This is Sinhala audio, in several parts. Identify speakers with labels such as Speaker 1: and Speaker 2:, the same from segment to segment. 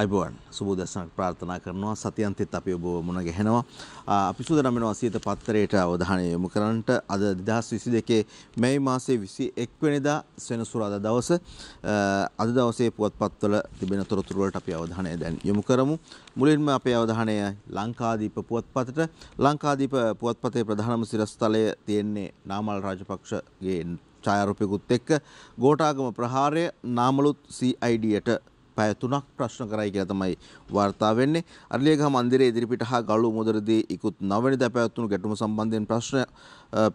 Speaker 1: අයිබෝන් සුබෝදසනක් ප්‍රාර්ථනා කරනවා සතියන්තෙත් අපි ඔබ මුණ ගැහෙනවා අපි සූදානම් වෙනවා සියත පත්තරයට අවධානය යොමු කරන්නට අද 2022 මැයි මාසයේ 21 වෙනිදා සෙනසුරාදා දවස අද දවසේ පුවත්පත්වල තිබෙන තොරතුරු වලට අපි අවධානය දැන් යොමු කරමු මුලින්ම අපේ අවධානය ලංකාදීප පුවත්පතට ලංකාදීප පුවත්පතේ ප්‍රධානම සිරස්තලය තියෙන්නේ නාමල් රාජපක්ෂගේ ඡායාරූපිකුත් එක්ක ගෝඨාගම ප්‍රහාරය නාමලුත් CID ට පැය තුනක් ප්‍රශ්න කරයි කියලා තමයි වාර්තා වෙන්නේ. අරලියගහ මන්දිරයේ ඉදිරිපිට හා ගලු මුදරදී ඉක්ුත් 9 වෙනිදා පැවැත්වුණු ගැටුම සම්බන්ධයෙන් ප්‍රශ්න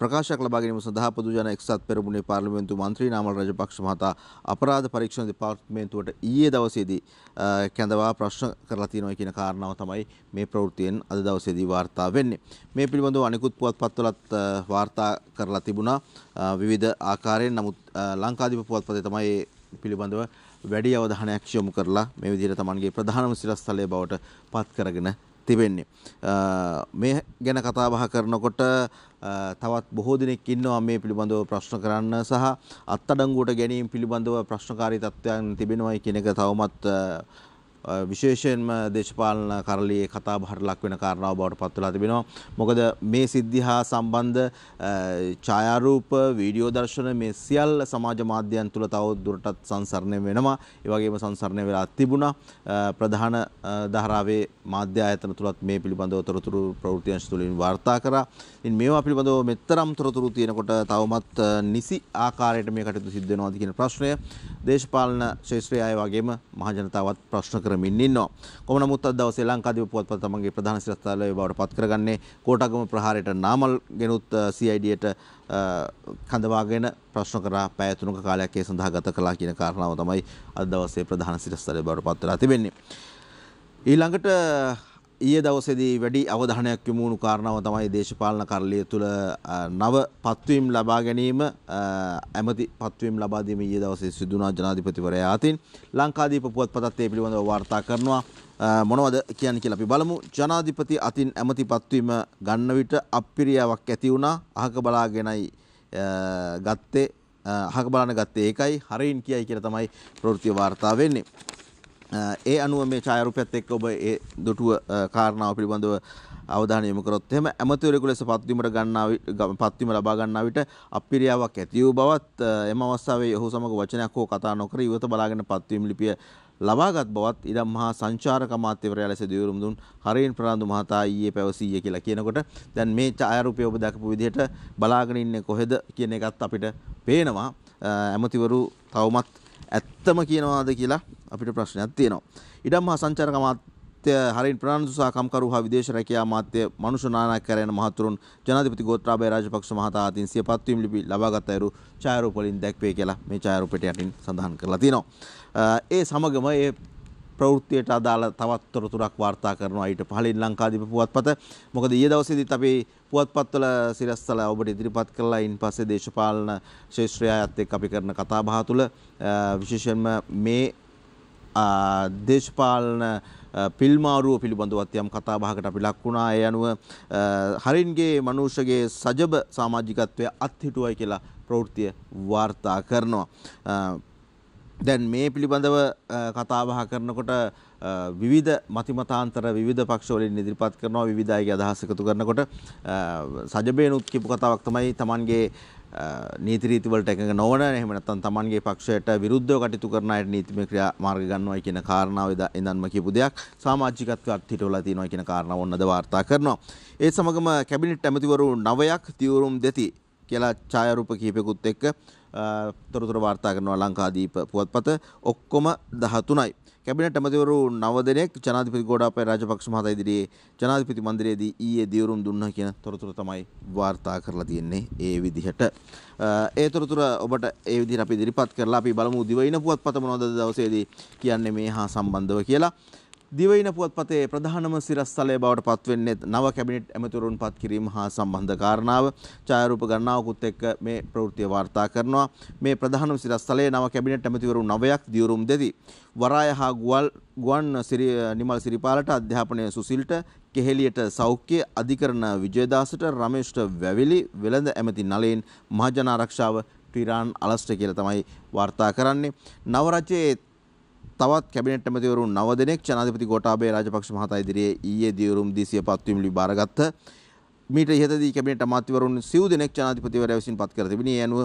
Speaker 1: ප්‍රකාශයක් ලබා ගැනීම සඳහා පොදු ජන එක්සත් පෙරමුණේ පාර්ලිමේන්තු මන්ත්‍රී නාමල් රාජපක්ෂ මහතා අපරාධ පරීක්ෂණ දෙපාර්තමේන්තුවට ඊයේ දවසේදී කැඳවා ප්‍රශ්න කරලා තියෙනවා කියන කාරණාව තමයි මේ ප්‍රවෘත්තියෙන් අද දවසේදී වාර්තා වෙන්නේ. මේ පිළිබඳව අනිකුත් පුවත්පත්වලත් වාර්තා කරලා තිබුණා විවිධ ආකාරයෙන් නමුත් ලංකාදීප පුවත්පතේ තමයි පිළිබඳව වැඩි අවධානයක් යොමු කරලා මේ විදිහට Tamanගේ ප්‍රධානම සිරස්තලය බවට පත් කරගෙන තිබෙන්නේ. මේ ගැන කතා බහ කරනකොට තවත් බොහෝ දෙනෙක් ඉන්නවා මේ පිළිබඳව ප්‍රශ්න කරන්න සහ අත්අඩංගුවට ගැනීම පිළිබඳව ප්‍රශ්නකාරී තත්ත්වයන් තිබෙනවායි කියන එක තවමත් විශේෂයෙන්ම දේශපාලන කරලියේ කතා බහට ලක් වෙන කාරණාව බවට පත් වෙලා තිබෙනවා. මොකද මේ සිද්ධි හා සම්බන්ධ ඡායාරූප, වීඩියෝ දර්ශන මේ සියල්ල සමාජ මාධ්‍යයන් තුළ තව දුරටත් සංසරණය වෙනවා. ඒ වගේම සංසරණය වෙලා තිබුණා. ප්‍රධාන ධාරාවේ මාධ්‍ය ආයතන තුලත් මේ පිළිබඳව තොරතුරු ප්‍රවෘත්ති අංශ තුලින් වාර්තා කරා. ඉතින් මේවා පිළිබඳව මෙතරම් තොරතුරු තියෙනකොට තවමත් නිසි ආකාරයට මේ කටයුතු සිද්ධ වෙනවද කියන ප්‍රශ්නය දේශපාලන ශාස්ත්‍රය ආය වගේම මහජනතාවත් ප්‍රශ්න කර කරමින් ඉන්නවා. කොහොම නමුත් අද දවසේ ලංකාදීප පුවත්පත තමන්ගේ ප්‍රධාන සිරස්තලයේ බවට පත් කරගන්නේ කෝටගම ප්‍රහාරයට නාමල් ගෙනුත් CIDට කඳවාගෙන ප්‍රශ්න කරා පැය තුනක කාලයක් ඒ සඳහා ගත කළා කියන කාරණාව තමයි අද දවසේ ප්‍රධාන සිරස්තලයේ බවට පත් වෙලා තිබෙන්නේ. ඊළඟට ඊය දවසේදී වැඩි අවධානයක් යොමුණු කාරණාව තමයි දේශපාලන කරලිය තුළ නව පත්වීම් ලබා ගැනීම ඇමති පත්වීම් ලබා දීම ඊයේ දවසේ සිදු වුණා ජනාධිපතිවරයා අතින් ලංකාදීප පුවත්පතත් ඒ පිළිබඳව වාර්තා කරනවා මොනවද කියන්නේ කියලා අපි බලමු ජනාධිපති අතින් ඇමති පත්වීම ගන්න විට අප්පිරියාවක් ඇති වුණා අහක බලාගෙනයි ගත්තේ අහක බලන්න ගත්තේ ඒකයි හරින් කියයි කියලා තමයි ප්‍රවෘත්ති වාර්තා වෙන්නේ ඒ අනුව මේ ඡායරූපයත් එක්ක ඔබ ඒ දුටුව කාරණාව පිළිබඳව අවධානය යොමු කරොත් එහෙම ඇමතිවරයෙකු ලෙස පත්වීමට ගන්නා පත්වීම ලබා ගන්නා විට අපිරියාවක් ඇති වූ බවත් එම අවස්ථාවේ ඔහු සමග වචනයක් හෝ කතා නොකර ඉවත බලාගෙන පත්වීම ලිපිය ලබාගත් බවත් ඉඩම් මහා සංචාරක අමාත්‍යවරයා ලෙස දියුරුම් දුන් හරින් ප්‍රනාන්දු මහතා ඊයේ පැවසීය කියලා කියනකොට දැන් මේ ඡායාරූපය ඔබ දක්පු විදිහට බලාගෙන ඉන්නේ කොහෙද කියන එකත් අපිට පේනවා ඇමතිවරු තවමත් ඇත්තම කියනවාද කියලා අපිට ප්‍රශ්නයක් තියෙනවා. ඉඩම් හා සංචාරක මාත්‍ය හරින් ප්‍රාණසුසා කම්කරු හා විදේශ රැකියා මාත්‍ය මනුෂ්‍ය නානායකකරයන මහතුරුන් ජනාධිපති ගෝත්‍රාභය රාජපක්ෂ මහතා අතින් සිය පත්වීම් ලිපි ලබාගත් අයුරු ඡායාරූප වලින් දැක්වේ කියලා මේ ඡායාරූපයට යටින් සඳහන් කරලා තියෙනවා. ඒ සමගම ඒ ප්‍රවෘත්තියට අදාළ තවත් තොරතුරක් වාර්තා කරනවා ඊට පහළින් ලංකාදීප පුවත්පත. මොකද ඊයේ දවසේදීත් අපි පුවත්පත්වල සිරස්සල ඔබට ඉදිරිපත් කළා. ඉන් පස්සේ දේශපාලන ශාස්ත්‍රයත් එක්ක අපි කරන කතා බහ තුළ විශේෂයෙන්ම මේ දේශපාලන පිල්මාරුව පිළිබඳවත් යම් කතා බහකට අපි ලක් වුණා ඒ අනුව හරින්ගේ මනුෂ්‍යගේ සජබ සමාජිකත්වය අත්හිටුවයි කියලා ප්‍රවෘත්තිය වාර්තා කරනවා. දැන් මේ පිළිබඳව කතාබහ කරනකොට විවිධ මතිමතාන්තර විධ පක්ෂවලින් ඉදිරිපත් කරනවා විධායගේ අදහස එකතු කරනකොට සජබයනුත් කිපු කතාවක් තමයි තමන්ගේ නීතිරීතිවලට එකඟ නොවන එහෙම නැත්නම් Tamanගේ පක්ෂයට විරුද්ධව කටයුතු කරන අයට නීතිමය ක්‍රියා මාර්ග ගන්නවයි කියන කාරණාව ඉඳන්ම කියපු දෙයක් සමාජිකත්වයට හිටවලා තියෙනවා කියන කාරණාව ඔන්නද වාර්තා කරනවා. ඒ සමගම කැබිනට් ඇමතිවරු 9ක් තියුරුම් දෙති කියලා ඡායාරූප කීපෙකුත් එක්ක තොරතුරු වාර්තා කරනවා ලංකාදීප පුවත්පත ඔක්කොම 13යි. ಕ್ಯಾಬಿನೆಟ್ ಅಮತಿಯವರು ನವದೆನೆ ಜನಾಧಿಪತಿ ಗೋಡಾಪೆ ರಾಜಪಕ್ಷ මහතා ඉදිරියේ ජනාධිපති මන්දිරයේදී ඊයේ දියුරුම් දුන්නා කියන තොරතුරු තමයි වාර්තා කරලා තියෙන්නේ ඒ විදිහට. ඒ තොරතුර ඔබට ඒ විදිහට අපි ඉදිරිපත් කරලා අපි බලමු දිවයින පුවත්පත මොනවද දවසේදී කියන්නේ මේ හා සම්බන්ධව කියලා. දිවයින පුවත්පතේ ප්‍රධානම සිරස්තලය බවට පත්වෙන්නේ නව කැබිනට් ඇමතුරුන් පත් කිරීම හා සම්බන්ධ කාරණාව ඡායාරූප ගණනාවකුත් එක්ක මේ ප්‍රවෘත්තිය වාර්තා කරනවා මේ ප්‍රධානම සිරස්තලයේ නව කැබිනට් ඇමතිවරු 9ක් දියුරුම් දෙති වරාය හා ගුවල් ගුවන් සිරි නිමල් සිරිපාලට අධ්‍යාපනය සුසිල්ට කෙහෙලියට සෞඛ්‍ය අධිකරණ විජයදාසට රමේෂ්ට වැවිලි වෙළඳ ඇමති නලයෙන් මහජන ආරක්ෂාව ටිරාන් අලස්ට කියලා තමයි වාර්තා කරන්නේ නව රජයේ තවත් කැබිනට් ඇමතිවරුන් 9 දෙනෙක් ජනාධිපති ගෝඨාභය රාජපක්ෂ මහතා ඉදිරියේ ඊයේ දියුරුම් 200 පත්වීම් ලැබී බාරගත්ත. මීට ඉහතදී කැබිනට් අමාත්‍යවරුන් සිව් දෙනෙක් ජනාධිපතිවරයා විසින් පත් කර තිබුණි. ඒ අනුව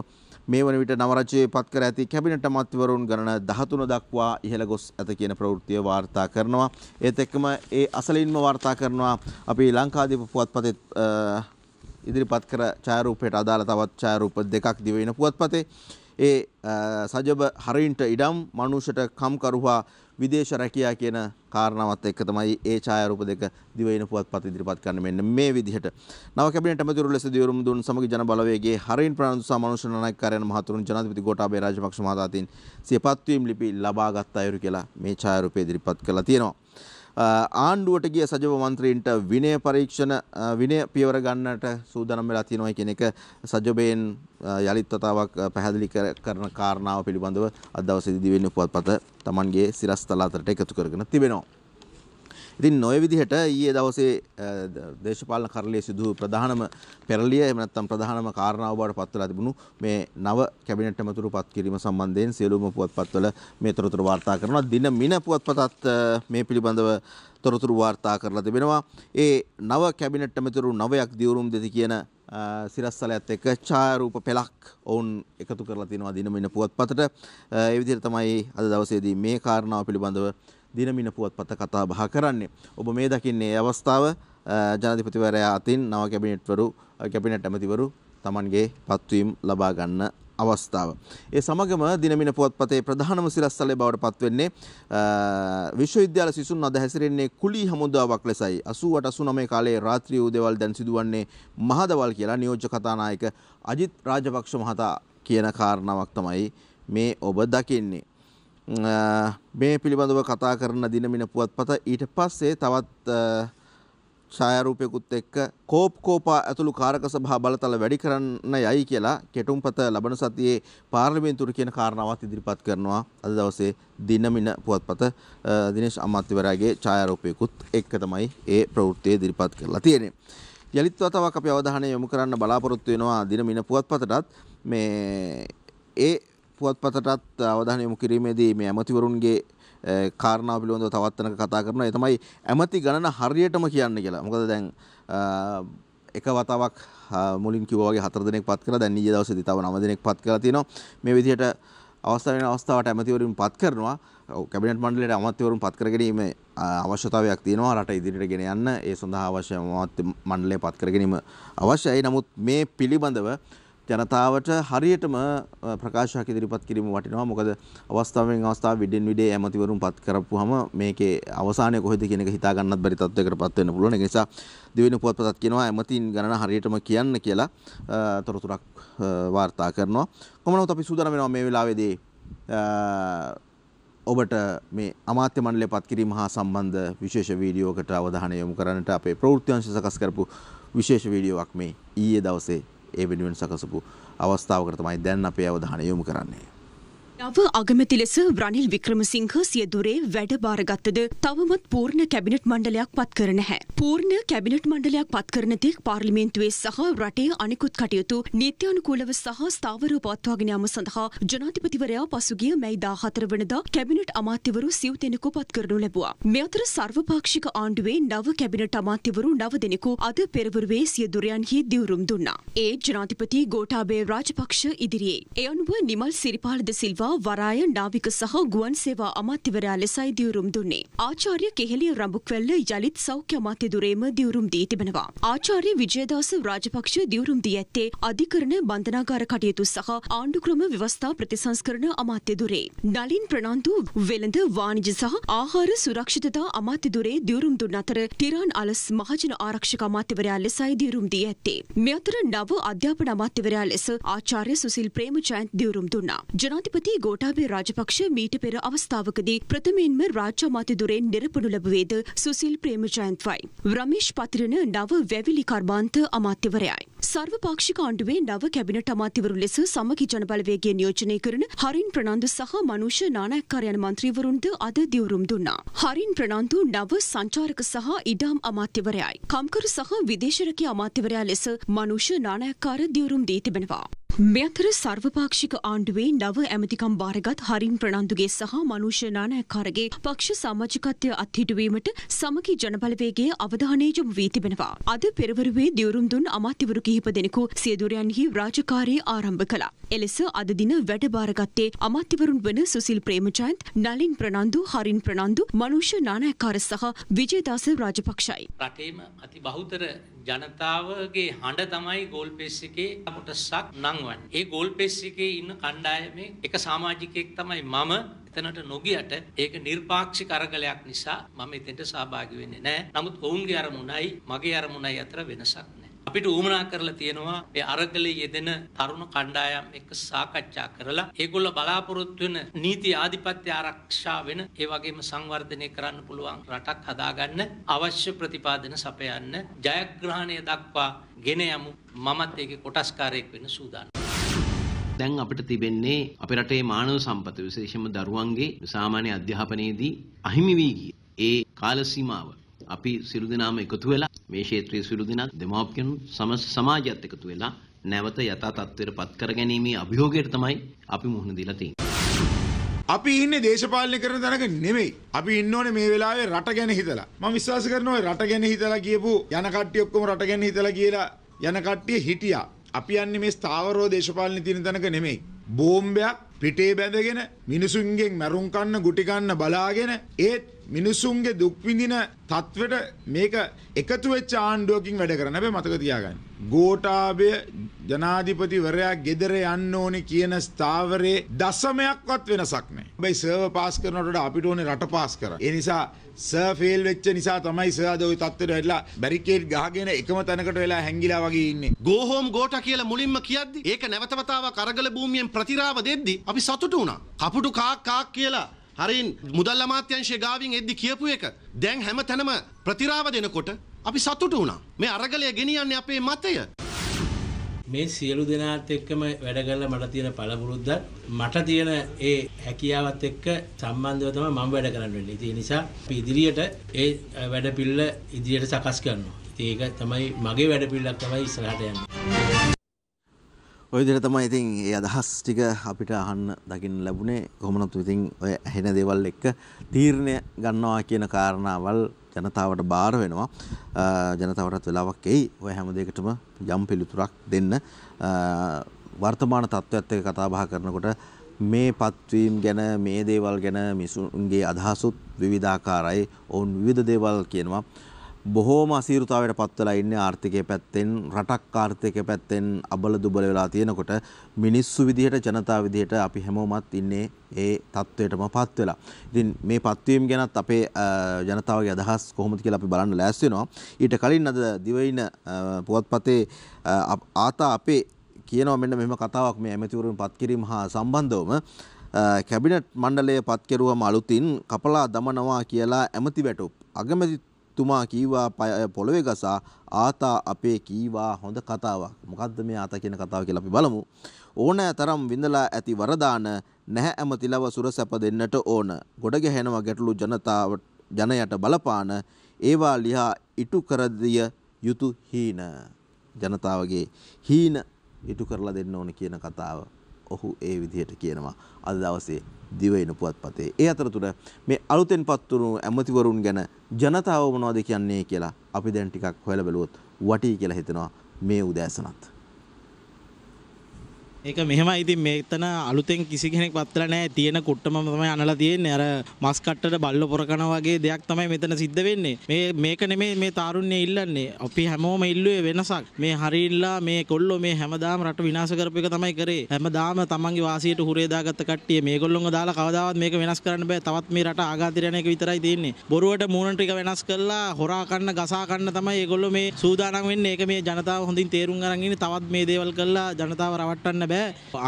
Speaker 1: මේ වන විට නවරජයේ පත් කර ඇති කැබිනට් අමාත්‍යවරුන් ගණන 13 දක්වා ඉහළ ගොස් ඇත කියන ප්‍රවෘත්තිය වාර්තා කරනවා. ඒත් එක්කම ඒ අසලින්ම වාර්තා කරනවා අපි ලංකාදීප පුවත්පතේ ඉදිරිපත් කර ඡායාරූපයට අදාළ තවත් ඡායාරූප දෙකක් දිවෙන පුවත්පතේ ඒ සජබ හරින්ට ඉඩම් මනුෂ්‍යට කම්කරුවා විදේශ රැකියා කියන කාරණාවත් එක්ක තමයි ඒ ඡායාරූප දෙක දිවයින පුවත්පත් ඉදිරිපත් කරන්න මෙන්න මේ විදිහට. නව කැබිනට් ඇමතිවරු ලෙස දියුරුම් දුන් සමග ජන බලවේගයේ හරින් ප්‍රාන්දු සහ මනුෂ්‍ය නායකකාරයන් මහතුරුන් ජනාධිපති ගෝඨාභය රාජපක්ෂ මහතාතින් සියපත්වීම් ලිපි ලබාගත් අයුරු කියලා මේ ඡායාරූපය ඉදිරිපත් කළා තියෙනවා. ආණ්ඩුවට ගිය සජව මන්ත්‍රීන්ට විනය පරීක්ෂණ විනය පියවර ගන්නට සූදානම් වෙලා තියෙනවා කියන එක සජබෙන් යළිත් වතාවක් පැහැදිලි කරන කාරණාව පිළිබඳව අද දවසේදී වෙන්නේ උපවත්පත Tamanගේ සිරස්තල අතරට එකතු කරගෙන තිබෙනවා. ඉතින් නොය විදිහට ඊයේ දවසේ දේශපාලන කරලයේ සිදු ප්‍රධානම පෙරලිය එහෙම නැත්නම් ප්‍රධානම කාරණාව බවට පත් වෙලා තිබුණු මේ නව කැබිනට් ඇමතුරු පත් කිරීම සම්බන්ධයෙන් සියලුම පුවත්පත්වල මේ තොරතුරු වාර්තා කරනවා දින මින පුවත්පතත් මේ පිළිබඳව තොරතුරු වාර්තා කරලා තිබෙනවා ඒ නව කැබිනට් ඇමතුරු නවයක් දියුරුම් දෙති කියන සිරස්සලයත් එක්ක ඡායාරූප පෙළක් ඔවුන් එකතු කරලා තිනවා දිනමින පුවත්පතට. ඒ විදිහට තමයි අද දවසේදී මේ කාරණාව පිළිබඳව දිනමින පුවත්පත කතා බහ කරන්නේ. ඔබ මේ දකින්නේ අවස්ථාව ජනාධිපතිවරයා අතින් නව කැබිනට්වරු කැබිනට් ඇමතිවරු තමන්ගේ පත්වීම් ලබා ගන්න අවස්ථාව. ඒ සමගම දිනමින පුවත්පතේ ප්‍රධානම සිරස්තලය බවට පත්වෙන්නේ විශ්වවිද්‍යාල සිසුන් අද හැසිරෙන්නේ කුලි හමුදාවක් ලෙසයි. 88 89 කාලයේ රාත්‍රී උදේවල් දැන් සිදුවන්නේ මහදවල් කියලා නියෝජ්‍ය කතානායක අජිත් රාජපක්ෂ මහතා කියන කාරණාවක් තමයි මේ ඔබ දකින්නේ. මේ පිළිබඳව කතා කරන දිනමින පුවත්පත ඊට පස්සේ තවත් ඡායාරූපයකුත් එක්ක කෝප් කෝපා ඇතුළු කාරක සභා බලතල වැඩි කරන්න යයි කියලා කෙටුම්පත ලබන සතියේ පාර්ලිමේන්තුවට කියන කාරණාවත් ඉදිරිපත් කරනවා අද දවසේ දිනමින පුවත්පත දිනේශ් අමාත්‍යවරයාගේ ඡායාරූපයකුත් එක්ක තමයි ඒ ප්‍රවෘත්තිය ඉදිරිපත් කරලා තියෙන්නේ. යලිත් වතාවක් අපි අවධානය යොමු කරන්න බලාපොරොත්තු වෙනවා දිනමින පුවත්පතටත් මේ ඒ පුවත්පතටත් අවධානය යොමු කිරීමේදී මේ ඇමතිවරුන්ගේ කාරණාව පිළිබඳව තවත් තැනක කතා කරනවා. ඒ තමයි ඇමති ගණන හරියටම කියන්න කියලා. මොකද දැන් එක වතාවක් මුලින් කිව්වා වගේ හතර දිනක් පත් කරලා දැන් ඊයේ දවසේදී තව නව දිනක් පත් කරලා තිනවා. මේ විදිහට අවස්ථාව වෙන අවස්ථාවට ඇමතිවරුන් පත් කරනවා. කැබිනට් මණ්ඩලයට අමත්‍යවරුන් පත් කර ගැනීම අවශ්‍යතාවයක් තියෙනවා රට ඉදිරියට ගෙන යන්න ඒ සඳහා අවශ්‍ය අමාත්‍ය මණ්ඩලය පත් කර ගැනීම අවශ්‍යයි. නමුත් මේ පිළිබඳව ජනතාවට හරියටම ප්‍රකාශයක් ඉදිරිපත් කිරීම වටිනවා. මොකද අවස්ථාවෙන් අවස්ථාව විඩෙන් විඩේ ඇමතිවරුන් පත් කරපුවාම මේකේ අවසානය කොහෙද කියන එක හිතා ගන්නත් බැරි තත්ත්වයකට පත් වෙන්න පුළුවන්. ඒ නිසා දෙවෙනි පුවත්පතත් කියනවා ඇමතින් ගණන හරියටම කියන්න කියලා තොරතුරක් වාර්තා කරනවා. කොහොම නමුත් අපි සූදානම් වෙනවා මේ වෙලාවේදී ඔබට මේ අමාත්‍ය මණ්ඩලය පත්කිරීම හා සම්බන්ධ විශේෂ වීඩියෝකට අවධානය යොමු කරන්නට අපේ ප්‍රවෘත්ති අංශ සකස් කරපු විශේෂ වීඩියෝවක් මේ ඊයේ දවසේ ඒ වෙනුවෙන් සකසපු අවස්ථාවකට තමයි දැන් අපේ අවධානය යොමු කරන්නේ.
Speaker 2: නව අගමැති ලෙස රනිල් වික්‍රමසිංහ සියදුරේ වැඩ භාරගත්තද තවමත් පූර්ණ කැබිනට් මණ්ඩලයක් පත් කර නැහැ. පූර්ණ කැබිනට් මණ්ඩලයක් පත් කරන තෙක් පාර්ලිමේන්තුවේ සහ රටේ අනිකුත් කටයුතු නීත්‍යානුකූලව සහ ස්ථාවරව පවත්වාගෙන යාම සඳහා ජනාධිපතිවරයා පසුගිය මැයි 14 වෙනිදා කැබිනට් අමාත්‍යවරු සිව් දෙනෙකු පත් කරනු ලැබුවා. මේ අතර සර්වපාක්ෂික ආණ්ඩුවේ නව කැබිනට් අමාත්‍යවරු නව දෙනෙකු අද පෙරවරුවේ සියදුරයන්හි දිවුරුම් දුන්නා. ඒ ජනාධිපති ගෝඨාභය රාජපක්ෂ ඉදිරියේ. ඒ අනුව නිමල් සිරිපාලද සිල්වා ශ්‍රී ලංකා වරාය නාවික සහ ගුවන් සේවා අමාත්‍යවරයා ලෙසයි දියුරුම් දුන්නේ. ආචාර්ය කෙහෙලිය රඹුක්වැල්ල යළිත් සෞඛ්‍ය අමාත්‍යදුරේම දියුරුම් දී තිබෙනවා. ආචාර්ය විජයදාස රාජපක්ෂ දියුරුම් දී ඇත්තේ අධිකරණ බන්ධනාගාර කටයුතු සහ ආණ්ඩුක්‍රම ව්‍යවස්ථා ප්‍රතිසංස්කරණ අමාත්‍යදුරේ. නලින් ප්‍රනාන්දු වෙළඳ වාණිජ සහ ආහාර සුරක්ෂිතතා අමාත්‍යදුරේ දියුරුම් දුන් අතර ටිරාන් අලස් මහජන ආරක්ෂක අමාත්‍යවරයා ලෙසයි දියුරුම් දී ඇත්තේ. මේ අතර නව අධ්‍යාපන අමාත්‍යවරයා ලෙස ආචාර්ය සුසිල් ප්‍රේමජයන්ත් දියුරුම් දුන්නා. ජනාධිපති අගමැති ගෝටාබේ රාජපක්ෂ මීට පෙර අවස්ථාවකදී ප්‍රථමයෙන්ම රාජ්‍ය අමාත්‍ය දුරෙන් නිරපුණු ලැබුවේද සුසිල් ප්‍රේමජයන්ත්වයි. රමේෂ් පතිරණ නව වැවිලි කර්මාන්ත අමාත්‍යවරයයි. සර්වපාක්ෂික ආණ්ඩුවේ නව කැබිනට අමාත්‍යවරු ලෙස සමගි ජනබලවේගය නියෝජනය කරන හරින් ප්‍රනාන්දු සහ මනුෂ නානායක්කාර යන මන්ත්‍රීවරුන්ද අද දිවුරුම් දුන්නා. හරින් ප්‍රනාන්දු නව සංචාරක සහ ඉඩම් අමාත්‍යවරයයි. කම්කරු සහ විදේශරකී අමාත්‍යවරයා ලෙස මනුෂ නානායක්කාර දිවුරුම් දී තිබෙනවා. මෙතර සර්වපාක්ෂික ආණ්ඩුවේ නව ඇමතිකම් කම්බාරගත් හරින් ප්‍රනන්දුගේ සහ මනුෂ නානයක්කාරගේ පක්ෂ සමාජිකත්වය අත්හිටුවීමට සමගි ජනබලවේගේ අවධානය යොමු වී තිබෙනවා. අද පෙරවරුවේ දියුරුම් දුන් අමාත්‍යවරු කිහිප දෙනෙකු සියදුරයන්හි රාජකාරී ආරම්භ කළා. එලෙස අද දින වැඩබාරගත්තේ අමාත්‍යවරුන් වන සුසිල් ප්‍රේමජයන්ත්, නලින් ප්‍රනන්දු, හරින් ප්‍රනන්දු, මනුෂ නානයක්කාර සහ විජේදාස රාජපක්ෂයි.
Speaker 1: රටේම අති බහුතර ජනතාවගේ හඬ තමයි ගෝල්පෙස් එකේ කොටසක් නංවන්නේ. ඒ ගෝල්පෙස් එකේ ඉන්න කණ්ඩායමේ එක සමාජිකයෙක් තමයි මම. එතනට නොගියට ඒක නිර්පාක්ෂික අරගලයක් නිසා මම එතෙන්ට සහභාගී වෙන්නේ නැහැ. නමුත් ඔවුන්ගේ අරමුණයි මගේ අරමුණයි අතර වෙනසක් නැහැ. අපිට ඌමනා කරලා තියෙනවා ඒ අරගලයේ යෙදෙන තරුණ කණ්ඩායම් එක්ක සාකච්ඡා කරලා ඒගොල්ල බලාපොරොත්තු වෙන නීති ආධිපත්‍ය ආරක්ෂා වෙන ඒ වගේම සංවර්ධනය කරන්න පුළුවන් රටක් හදාගන්න අවශ්‍ය ප්‍රතිපාදන සපයන්න ජයග්‍රහණය දක්වා ගෙන යමු මමත් ඒකේ කොටස්කාරයෙක් වෙන්න සූදානම් දැන් අපිට තිබෙන්නේ අපේ රටේ මානව සම්පත විශේෂයෙන්ම දරුවන්ගේ සාමාන්‍ය අධ්‍යාපනයේදී අහිමි වී ගිය ඒ කාල සීමාව අපි සිරු දිනාම එකතු වෙලා මේ ක්ෂේත්‍රයේ සිරු දිනා දෙමාපියන් සම සමාජයත් එකතු වෙලා නැවත යථා තත්ත්වයට පත් කර ගැනීමේ අභියෝගයට තමයි අපි මුහුණ දීලා තියෙන්නේ. අපි ඉන්නේ දේශපාලනය කරන තැනක නෙමෙයි. අපි ඉන්න ඕනේ මේ වෙලාවේ රට ගැන හිතලා. මම විශ්වාස කරනවා රට ගැන හිතලා කියපු යන කට්ටිය ඔක්කොම රට ගැන හිතලා කියලා යන කට්ටිය හිටියා. අපි යන්නේ මේ ස්ථාවරව දේශපාලනේ තියෙන තැනක නෙමෙයි. බෝම්බයක් පිටේ බැඳගෙන මිනිසුන්ගෙන් මැරුම් කන්න ගුටි කන්න බලාගෙන ඒත් මිනිසුන්ගේ දුක් විඳින තත්වෙට මේක එකතු වෙච්ච ආණ්ඩුවකින් වැඩ කරන හැබැයි මතක තියාගන්න. ගෝඨාභය ජනාධිපතිවරයා ගෙදර යන්න ඕනේ කියන ස්ථාවරයේ දශමයක්වත් වෙනසක් නැහැ. හැබැයි සර්ව පාස් කරනකොට වඩා අපිට ඕනේ රට පාස් කරන්න. ඒ නිසා සර් ෆේල් වෙච්ච නිසා තමයි සර් අද ওই තත්ත්වෙට ඇවිල්ලා බැරිකේඩ් ගහගෙන එකම තැනකට වෙලා හැංගිලා වගේ ඉන්නේ. ගෝ හෝම් ගෝඨා කියලා මුලින්ම කියද්දි ඒක නැවතවතාවක් අරගල භූමියෙන් ප්‍රතිරාව දෙද්දි අපි සතුටු වුණා. කපුටු කාක් කාක් කියලා හරින් මුදල් අමාත්‍යංශය ගාවින් එද්දි කියපු එක දැන් හැම තැනම ප්‍රතිරාව දෙනකොට අපි සතුටු වුණා. මේ අරගලය ගෙනියන්නේ අපේ මතය. මේ සියලු දෙනාත් එක්කම වැඩ කරලා මට තියෙන පළපුරුද්ද මට තියෙන ඒ හැකියාවත් එක්ක සම්බන්ධව තමයි මම වැඩ කරන්න වෙන්නේ. ඒ නිසා අපි ඉදිරියට ඒ වැඩ පිළිල ඉදිරියට සකස් කරනවා. ඒක තමයි මගේ වැඩ පිළිලක් තමයි ඉස්සරහට යන්නේ. ඔයදිර තමයි ඉතින් ඒ අදහස් ටික අපිට අහන්න දකින්න ලැබුණේ කොහොමනත් ඉතින් ඔය ඇහෙන දේවල් එක්ක තීරණය ගන්නවා කියන කාරණාවල් ජනතාවට බාර වෙනවා ජනතාවටත් වෙලාවක් එයි ඔය හැම දෙයකටම යම් පිළිතුරක් දෙන්න වර්තමාන තත්ත්වයත් එක්ක කතා බහ කරනකොට මේ පත්වීම් ගැන මේ දේවල් ගැන මිසුන්ගේ අදහසුත් විවිධාකාරයි ඔවුන් විවිධ දේවල් කියනවා බොහෝම අසීරුතාවයට පත්වලා ඉන්නේ ආර්ථිකය පැත්තෙන් රටක් ආර්ථිකය පැත්තෙන් අබල දුබල වෙලා තියෙනකොට මිනිස්සු විදිහට ජනතාව විදිහට අපි හැමෝමත් ඉන්නේ ඒ තත්ත්වයටම පත් වෙලා. ඉතින් මේ පත්වීම ගැනත් අපේ ජනතාවගේ අදහස් කොහොමද කියලා අපි බලන්න ලෑස්ති වෙනවා. ඊට කලින් අද දිවයින පුවත්පතේ ආතා අපේ කියනවා මෙන්න මෙහෙම කතාවක් මේ ඇමතිවරුන් පත් කිරීම හා සම්බන්ධවම කැබිනට් මණ්ඩලය පත් කෙරුවම අලුතින් කපලා දමනවා කියලා ඇමති වැටුප් අගමැති තුමා කීවා පොළවේ ගසා ආතා අපේ කීවා හොඳ කතාවක් මොකද්ද මේ ආතා කියන කතාව කියලා අපි බලමු ඕනෑ තරම් විඳලා ඇති වරදාන නැහැ ඇමතිලව සුර සැප දෙන්නට ඕන ගොඩ ගැහෙනවා ගැටලු ජනතාව ජනයට බලපාන ඒවා ලිහා ඉටු කරදිය යුතු හීන ජනතාවගේ හීන ඉටු කරලා දෙන්න ඕන කියන කතාව ඔහු ඒ විදිහට කියනවා අද දවසේ දිවයින පුවත්පතේ. ඒ අතරතුර මේ අලුතෙන් පත්වුණු ඇමතිවරුන් ගැන ජනතාව මොනවද කියන්නේ කියලා අපි දැන් ටිකක් හොයලා බලුවොත් වටී කියලා හිතනවා මේ උදෑසනත්. ඒක මෙහෙම ඉතින් මෙතන අලුතෙන් කිසි කෙනෙක් පත්තලා නෑ තියෙන කුට්ටම තමයි අනලා තියෙන්නේ අර මස් කට්ටට බල්ල පොරකන වගේ දෙයක් තමයි මෙතන සිද්ධ වෙන්නේ මේ මේක නෙමේ මේ තාරුණ්‍යය ඉල්ලන්නේ අපි හැමෝම ඉල්ලුවේ වෙනසක් මේ හරිල්ලා මේ කොල්ලෝ මේ හැමදාම රට විනාශ කරපු එක තමයි කරේ හැමදාම තමන්ගේ වාසියට හුරේ දාගත්ත කට්ටිය මේගොල්ලොන්ව දාලා කවදාවත් මේක වෙනස් කරන්න බෑ තවත් මේ රට ආඝාතිරණ එක විතරයි තියෙන්නේ බොරුවට මූණ ටික වෙනස් කරලා හොරා කන්න ගසා කන්න තමයි ඒගොල්ලෝ මේ සූදානම් වෙන්නේ ඒක මේ ජනතාව හොඳින් තේරුම් අරන් ඉන්නේ තවත් මේ දේවල් කරලා ජනතාව රවට්ටන්න බෑ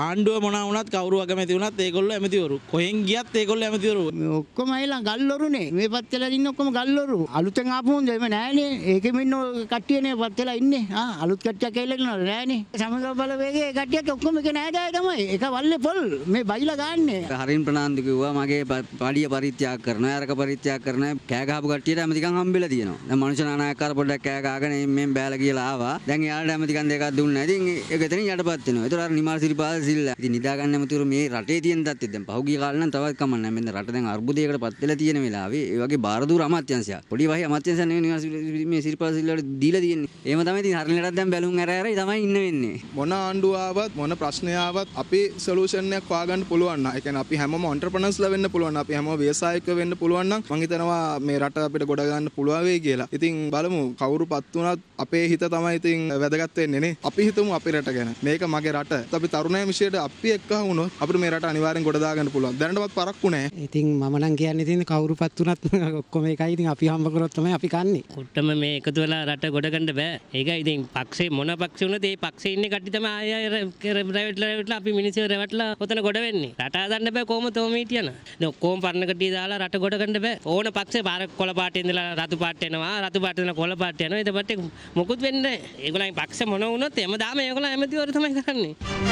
Speaker 1: ආණ්ඩුව මොනවනත් කවරු අගමැතිවුණත් ඒකොල්ල ඇමතිවරු කොහෙන් ගියත් ඒකොල්ල ඇමතිවරු ඔක්කොම අයිලා ගල්ලොරුනේ මේ පත්වෙලා ඉන්න ඔක්කොම ගල්ලොරු අලුතෙන් ආපුහොත් එහෙම නෑනේ ඒකෙම ඉන්න කට්ටියනේ පත්වෙලා ඉන්නේ ආ අලුත් කට්ටියක් ඇවිල්ලා ඉන්නවද නෑනේ සමග බලවේගයේ ඒ කට්ටියත් ඔක්කොම එක නෑදෑය තමයි එක වල්ලේ පොල් මේ බයිලා ගන්නනේ හරින් ප්‍රනාන්දු කිව්වා මගේ පඩිය පරිත්‍යාග කරනවා අරක පරිත්‍යාග කරනවා කෑ ගහපු කට්ටියට ඇමතිකම් හම්බෙලා තියෙනවා දැන් මනුෂ්‍ය නානායකකාර පොඩ්ඩක් කෑ ගහගෙන මෙම් බෑලා කියලා ආවා දැන් එයාලට ඇමතිකම් දෙකක් දුන්නා ඉතින් ඒක එතනින් යටපත් වෙනවා ඒතර අර කුමාර සිරිපාල සිල්ලා. ඉතින් නිදාගන්න ඇමතිවරු මේ රටේ තියෙන තත්ත්වෙත් දැන් පහුගිය කාලේ නම් තවත් කමක් නැහැ. මෙන්න රට දැන් අර්බුදයකට පත් වෙලා තියෙන වෙලාවේ ඒ වගේ බාරදූර අමාත්‍යංශය. පොඩි වහේ අමාත්‍යංශය නෙවෙයි මේ සිරිපාල සිල්ලාට දීලා තියෙන්නේ. එහෙම තමයි ඉතින් හරිනටත් දැන් බැලුම් අර අරයි තමයි ඉන්න වෙන්නේ. මොන ආණ්ඩුව ආවත් මොන ප්‍රශ්නය ආවත් අපි සොලියුෂන් එකක් හොයාගන්න පුළුවන් නම් ඒ කියන්නේ අපි හැමෝම ඔන්ටර්ප්‍රනර්ස්ලා වෙන්න පුළුවන්. අපි හැමෝම ව්‍යවසායික වෙන්න පුළුවන් නම් මම හිතනවා මේ රට අපිට ගොඩ ගන්න පුළුවන් වෙයි කියලා. ඉතින් බලමු කවුරු පත් වුණත් අපේ හිත තමයි ඉතින් වැදගත් වෙන්නේ නේ. අපි හිතමු අපේ රට ගැන. මේක මගේ රට. අපි තරුණය විශයට අපි එක් වුණ අපට මේ රට අනිවාරෙන් ගොඩදාගන්න පුළුවන් දැනටමත් පරක්කු
Speaker 3: නෑ ඉතින් මමනම් කියන්න ඉතින් කවුරුපත් වුණත් ඔක්කොම එකයි ඉතින් අපි හම්බ කරොත් තමයි අපි කන්නේ
Speaker 1: කුට්ටම මේ එකතු වෙලා රට ගොඩගන්න බෑ ඒක ඉතින් පක්ෂේ මොන පක්ෂ වුණත් ඒ පක්ෂේ ඉන්න කට්ටිය තමයි ආය රැවටලා රැවටලා අපි මිනිස්සු රැවටලා ඔතන ගොඩ වෙන්නේ රට හදන්න බෑ කොහොම තෝම හිටියන දැන් ඔක්කොම පරණ කට්ටිය දාලා රට ගොඩ ගන්න බෑ ඕන පක්ෂේ පාර කොළ පාට ඉඳලා රතු පාට වෙනවා රතු පාට ඉඳලා කොළ පාට යනවා එතපට මොකුත්
Speaker 3: වෙන්නේ නැහැ ඒගොල්ලන් පක්ෂ මොන වුණත් හැමදාම ඒගොල්ලන් ඇමතිවරු තමයි කරන්නේ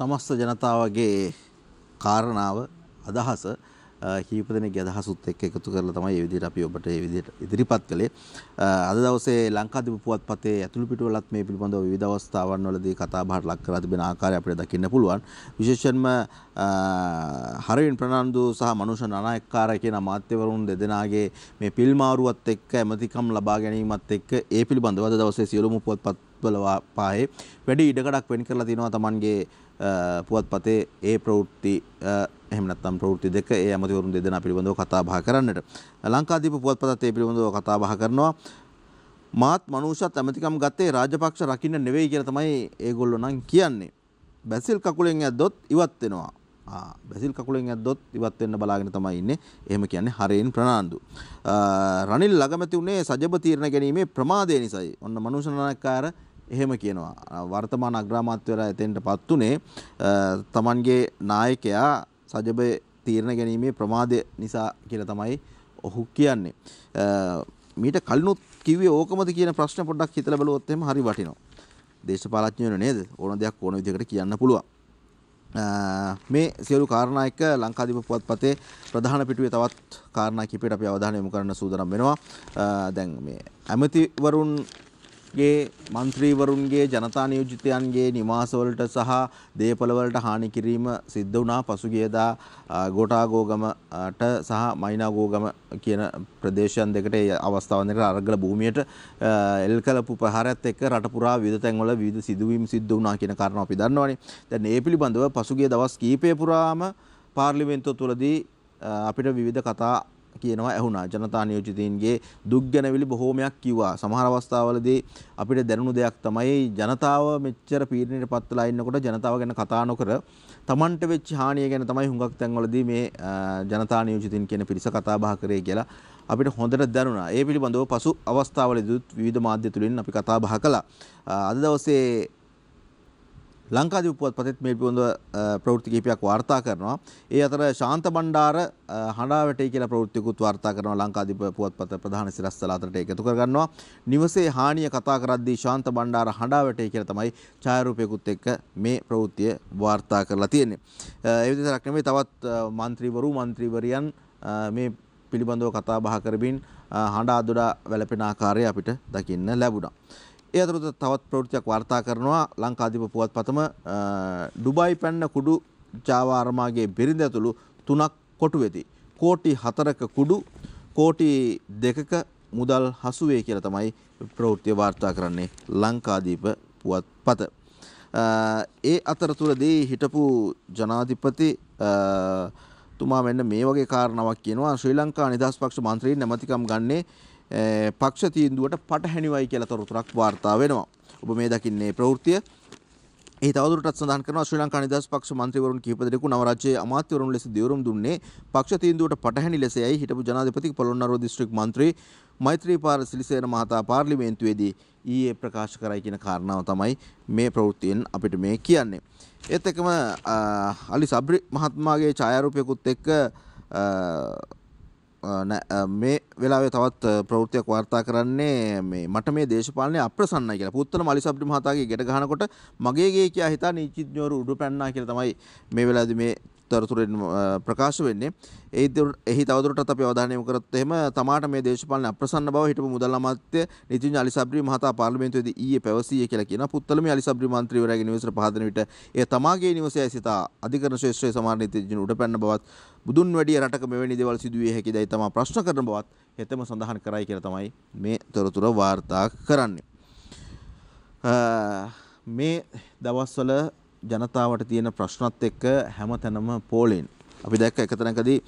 Speaker 1: සමස්ත ජනතාවගේ කාරණාව අදහස කීප දෙනෙක්ගේ අදහසුත් එක්ක එකතු කරලා තමයි මේ විදිහට අපි ඔබට මේ විදිහට ඉදිරිපත් කළේ. අද දවසේ ලංකාදීප පුවත්පතේ ඇතුළු පිටවලත් මේ පිළිබඳව විවිධ අවස්ථාවන් වලදී කතා බහට ලක් කරලා තිබෙන ආකාරය අපිට දකින්න පුළුවන්. විශේෂයෙන්ම හරවින් ප්‍රනාන්දු සහ මනුෂ නානායක්කාරය කියන අමාත්‍යවරුන් දෙදෙනාගේ මේ පිල්මාරුවත් එක්ක ඇමතිකම් ලබා ගැනීමත් එක්ක ඒ පිළිබඳව අද දවසේ සියලුම පුවත්පත් වල පාහේ වැඩි ඉඩකඩක් වෙන් කරලා තිනවා Tamanගේ පුවත්පතේ ඒ ප්‍රවෘත්ති එහෙම නැත්නම් ප්‍රවෘත්ති දෙක ඒ ඇමතිවරුන් දෙදෙනා පිළිබඳව කතා බහ කරන්නට ලංකාදීප පුවත්පතත් ඒ පිළිබඳව කතා බහ කරනවා මාත් මනුෂ්‍යත් ඇමතිකම් ගත්තේ රාජපක්ෂ රකින්න නෙවෙයි කියලා තමයි ඒගොල්ලෝ නම් කියන්නේ. බැසිල් කකුලෙන් ඇද්දොත් ඉවත් වෙනවා. ආ බැසිල් කකුලෙන් ඇද්දොත් ඉවත් වෙන්න බලාගෙන තමයි ඉන්නේ. එහෙම කියන්නේ හරේන් ප්‍රනාන්දු. රනිල් ලගමැති උනේ සජබ තීරණ ගැනීමේ ප්‍රමාදය නිසායි. ඔන්න මනුෂ්‍ය නායකකාර එහෙම කියනවා. වර්තමාන අග්‍රාමාත්‍යවරයා එතෙන්ටපත් උනේ තමන්ගේ නායකයා සජබේ තීරණ ගැනීමේ ප්‍රමාදය නිසා කියලා තමයි ඔහු කියන්නේ. මීට කලිනුත් කිව්වේ ඕකමද කියන ප්‍රශ්න පොඩ්ඩක් හිතලා බලුවොත් එහෙම හරි වටිනවා. දේශපාලඥයෝ නේද? ඕන දෙයක් ඕන විදිහකට කියන්න පුළුවන්. මේ සියලු කාරණා එක්ක ලංකාදීප පුවත්පතේ ප්‍රධාන පිටුවේ තවත් කාරණා කිහිපයකට අපි අවධානය යොමු කරන්න සූදානම් වෙනවා. දැන් මේ ඇමතිවරුන් ගේ මන්ත්‍රීවරුන්ගේ ජනතා නියෝජිතයන්ගේ නිවාසවලට සහ දේපළවලට හානි කිරීම සිද්ධ වුණා පසුගියදා ගෝටාගෝගමට සහ මයිනාගෝගම කියන ප්‍රදේශයන් දෙකට ඒ අවස්ථාවන් දෙකට අරගල භූමියට එල් කළපු ප්‍රහාරයත් එක්ක රට පුරා විවිධ තැන්වල විවිධ සිදුවීම් සිද්ධ වුණා කියන කාරණාව අපි දන්නවනේ. දැන් මේ පිළිබඳව පසුගිය දවස් කීපය පුරාම පාර්ලිමේන්තුව තුළදී අපිට විවිධ කතා කියනවා ඇහුණා ජනතා නියෝජිතයින්ගේ දුක් ගැනවිලි බොහෝමයක් කිව්වා සමහර අවස්ථාවලදී අපිට දැනුණු දෙයක් තමයි ජනතාව මෙච්චර පීඩනයට පත්වලා ඉන්නකොට ජනතාව ගැන කතා නොකර Tamanට වෙච්ච හානිය ගැන තමයි හුඟක් තැන්වලදී මේ ජනතා නියෝජිතින් කියන පිරිස කතා බහ කරේ කියලා අපිට හොඳට දැනුණා. ඒ පිළිබඳව පසු අවස්ථාවලදීත් විවිධ මාධ්‍ය තුලින් අපි කතා බහ කළා. අද දවසේ ලංකාදී උපුවත්පතෙත් මේ පිළිබඳව ප්‍රවෘත්ති කිහිපයක් වාර්තා කරනවා. ඒ අතර ශාන්ත බණ්ඩාර හඬා වැටේ කියලා ප්‍රවෘත්තිකුත් වාර්තා කරනවා ලංකාදීප පුවත්පත ප්‍රධාන සිරස්තල අතරට එකතු කරගන්නවා. නිවසේ හානිය කතා කරද්දී ශාන්ත බණ්ඩාර හඬා වැටේ කියලා තමයි ඡායාරූපයකුත් එක්ක මේ ප්‍රවෘත්තිය වාර්තා කරලා තියෙන්නේ. ඒ විතරක් නෙමෙයි තවත් മന്ത്രിවරු മന്ത്രിවරියන් මේ පිළිබඳව කතා බහ කරමින් හඬ අදොඩා වැළපෙන ආකාරය අපිට දකින්න ලැබුණා. ඒ අතරුද තවත් ප්‍රවෘතියක් වාර්තා කරනවා ලංකාධිප පුවත් පතම ඩුබයි පැන්න කුඩු ජාවාරමාගේ බිරිඳ ඇතුළු තුනක් කොටු වෙති. කෝටි හතරක කුඩු කෝටි දෙකක මුදල් හසුවේ කියලා තමයි ප්‍රවෘත්තිය වාර්තා කරන්නේ ලංකාදීප පුවත් පත. ඒ අතරතුරදී හිටපු ජනාධිපති තුමා මෙන්න මේ වගේ කාරණාවක් කියනවා ශ්‍රී ලංකා නිදහස් පක්ෂ මන්ත්‍රී නැමතිකම් ගන්නේ පක්ෂ තීන්දුවට පටහැනිවයි කියලා තොරතුරක් වාර්තා වෙනවා. ඔබ මේ දකින්නේ ප්‍රවෘත්තිය ඒ තවදුරටත් සඳහන් කරනවා ශ්‍රී ලංකා නිදහස් පක්ෂ මන්ත්‍රීවරුන් කිහිප දෙනෙකු නව රාජ්‍යයේ අමාත්‍යවරුන් ලෙස දියුරුම් දුන්නේ පක්ෂ තීන්දුවට පටහැනි ලෙසයි හිටපු ජනාධිපති පොළොන්නරුව දිස්ත්‍රික් මන්ත්‍රී මෛත්‍රීපාල සිරිසේන මහතා පාර්ලිමේන්තුවේදී ඊයේ ප්‍රකාශ කරයි කියන කාරණාව තමයි මේ ප්‍රවෘත්තියෙන් අපිට මේ කියන්නේ. ඒත් එක්කම අලි සබ්රි මහත්මයාගේ ඡායාරූපයකුත් එක්ක මේ වෙලාවේ තවත් ප්‍රවෘත්තියක් වාර්තා කරන්නේ මේ මට මේ දේශපාලනය අප්‍රසන්නයි කියලා. පුත්තල මලිසබ්ඩි මහතාගේ ගැට ගහනකොට මගේ ගේ කියා හිතා නීතිඥවරු උඩු පැන්නා කියලා තමයි මේ වෙලාවේදී මේ තොරතුරෙන් ප්‍රකාශ වෙන්නේ ඒ එහි තවදුරටත් අපි අවධානය යොමු කරත් එහෙම තමාට මේ දේශපාලන අප්‍රසන්න බව හිටපු මුදල් අමාත්‍ය නිතින් අලිසබ්රි මහතා පාර්ලිමේන්තුවේදී ඊයේ පැවසීය කියලා කියන පුත්තලමේ අලිසබ්රි මන්ත්‍රීවරයාගේ නිවසට පහදන විට එය තමාගේ නිවසේ සිතා අධිකරණ ශ්‍රේෂ්ඨයේ සමහර නිතින් උඩපැන්න බවත් බුදුන් වැඩිය රටක මෙවැනි දේවල් සිදුවේ හැකිදයි තමා ප්‍රශ්න කරන බවත් හෙතෙම සඳහන් කරයි කියලා තමයි මේ තොරතුර වාර්තා කරන්නේ මේ දවස්වල ජනතාවට තියෙන ප්‍රශ්නත් එක්ක හැම තැනම පෝලෙන්. අපි දැක්ක එක තැනකදී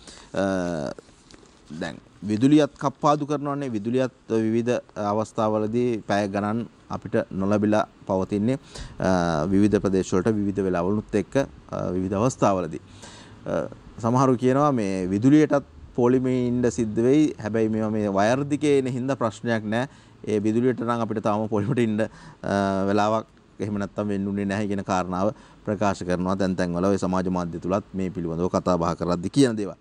Speaker 1: දැන් විදුලියත් කප්පාදු කරනවන්නේ විදුලියත් විවිධ අවස්ථාවලදී පැය ගණන් අපිට නොලැබිලා පවතින්නේ විවිධ ප්‍රදේශවලට විවිධ වෙලාවලුත් එක්ක විවිධ අවස්ථාවලදී. සමහරු කියනවා මේ විදුලියටත් පොලිමේ ඉන්ඩ සිද්ධ වෙයි හැබැයි මේ මේ වයර් දිගේ එන හින්දා ප්‍රශ්නයක් නැහැ. ඒ විදුලියට නම් අපිට තාම පොලිමට ඉන්න වෙලාවක් එහෙම නැත්තම් වෙන්නුනේ නැහැ කියන කාරණාව ප්‍රකාශ කරනවා දැන් තැන්වල ඔය සමාජ මාධ්‍ය තුලත් මේ පිළිබඳව කතා බහ කරද්දි කියන දේවල්.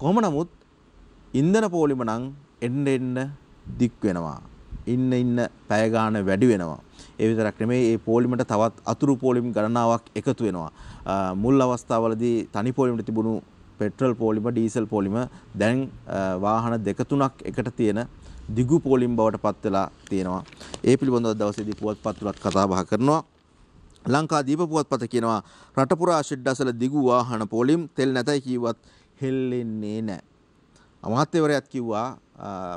Speaker 1: කොහොම නමුත් ඉන්ධන පෝලිම නම් එන්න එන්න දික් වෙනවා. ඉන්න ඉන්න පැය ගාණ වැඩි වෙනවා. ඒ විතරක් නෙමෙයි මේ පෝලිමට තවත් අතුරු පෝලිම් ගණනාවක් එකතු වෙනවා. මුල් අවස්ථාවවලදී තනි පෝලිමට තිබුණු පෙට්‍රල් පෝලිම ඩීසල් පෝලිම දැන් වාහන දෙක තුනක් එකට තියෙන දිගු පෝලිම් බවට පත් වෙලා තියෙනවා. ඒ පිළිබඳව දවසේදී පුවත්පත් තුලත් කතා බහ කරනවා. ලංකාදීප පුවත්පත කියනවා රට පුරා ෂෙඩ්ඩසල දිගු වාහන පෝලිම් තෙල් නැතයි කිව්වත් හෙල්ලෙන්නේ නැහැ. අමාත්‍යවරයාත් කිව්වා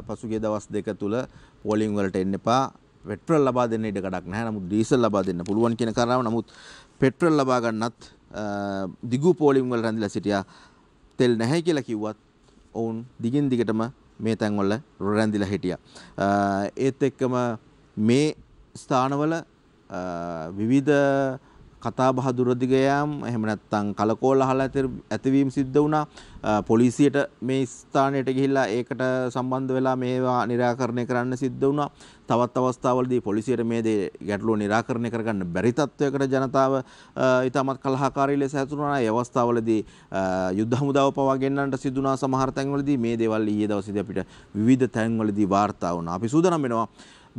Speaker 1: පසුගිය දවස් දෙක තුල පෝලිම් වලට එන්න එපා පෙට්‍රල් ලබා දෙන්න ඉඩ කඩක් නැහැ. නමුත් ඩීසල් ලබා දෙන්න පුළුවන් කියන කාරණාව. නමුත් පෙට්‍රල් ලබා ගන්නත් දිගු පෝලිම් වල රැඳිලා සිටියා තෙල් නැහැ කියලා කිව්වත් ඔවුන් දිගින් දිගටම මේ තැන්වල රැඳිලා හිටියා. ඒත් එක්කම මේ ස්ථානවල විවිධ කතා බහ දුරදිග යාම් එහෙම නැත්නම් කලකෝල අහලා ඇතිවීම සිද්ධ වුණා. පොලිසියට මේ ස්ථානයට ගිහිල්ලා ඒකට සම්බන්ධ වෙලා මේවා निराකරණය කරන්න සිද්ධ වුණා. තවත් අවස්ථාවලදී පොලිසියට මේ දේ ගැටලුව निराකරණය කරගන්න බැරි තත්වයකට ජනතාව ඊටමත් කලහකාරී ලෙස ඇතුළුනා. ඒ අවස්ථාවලදී යුද්ධ හමුදාව පවා ගෙන්නන්නට සිදුනා සමහර තැන්වලදී මේ දේවල් ඊයේ දවසේදී අපිට විවිධ තැන්වලදී වාර්තා වුණා. අපි සූදානම් වෙනවා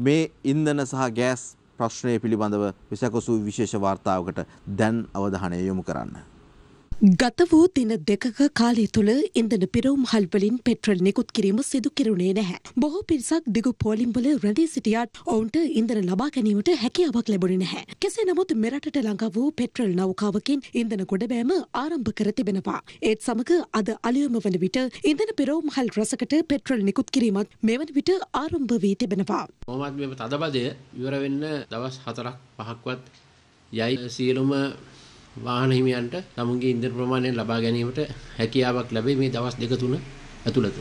Speaker 1: මේ ඉන්ධන සහ ගෑස් ප්‍රශ්නය පිළිබඳව විසකසු විශේෂ වාර්තාවකට දැන් අවධානය යොමු
Speaker 3: කරන්න. ගත වූ දින දෙකක කාලය තුළ ඉන්දන පිරවුම් හල්වලින් පෙට්‍රල් නිකුත් කිරීම සිදු කෙරුණේ නැහැ. බොහෝ පිරිසක් දිගු පෝලිම්වල රැඳී සිටියාත් ඔවුන්ට ඉන්දන ලබා ගැනීමට හැකියාවක් ලැබුණේ නැහැ. කෙසේ නමුත් මෙරටට ළඟා වූ පෙට්‍රල් නෞකාවකින් ඉන්දන ගොඩබෑම ආරම්භ කර තිබෙනවා. ඒත් සමග අද අලුයම වන විට ඉන්දන පිරවුම් හල් රසකට පෙට්‍රල් නිකුත් කිරීමත් මෙවන විට ආරම්භ වී තිබෙනවා.
Speaker 1: කොහොමත් මෙම තදබදය ඉවර වෙන්න දවස් 4ක් 5ක්වත් යයි සියලුම වාහන හිමියන්ට තමුන්ගේ ඉන්ධන ප්‍රමාණය ලබා ගැනීමට හැකියාවක් ලැබේ මේ දවස් දෙක තුන ඇතුළත.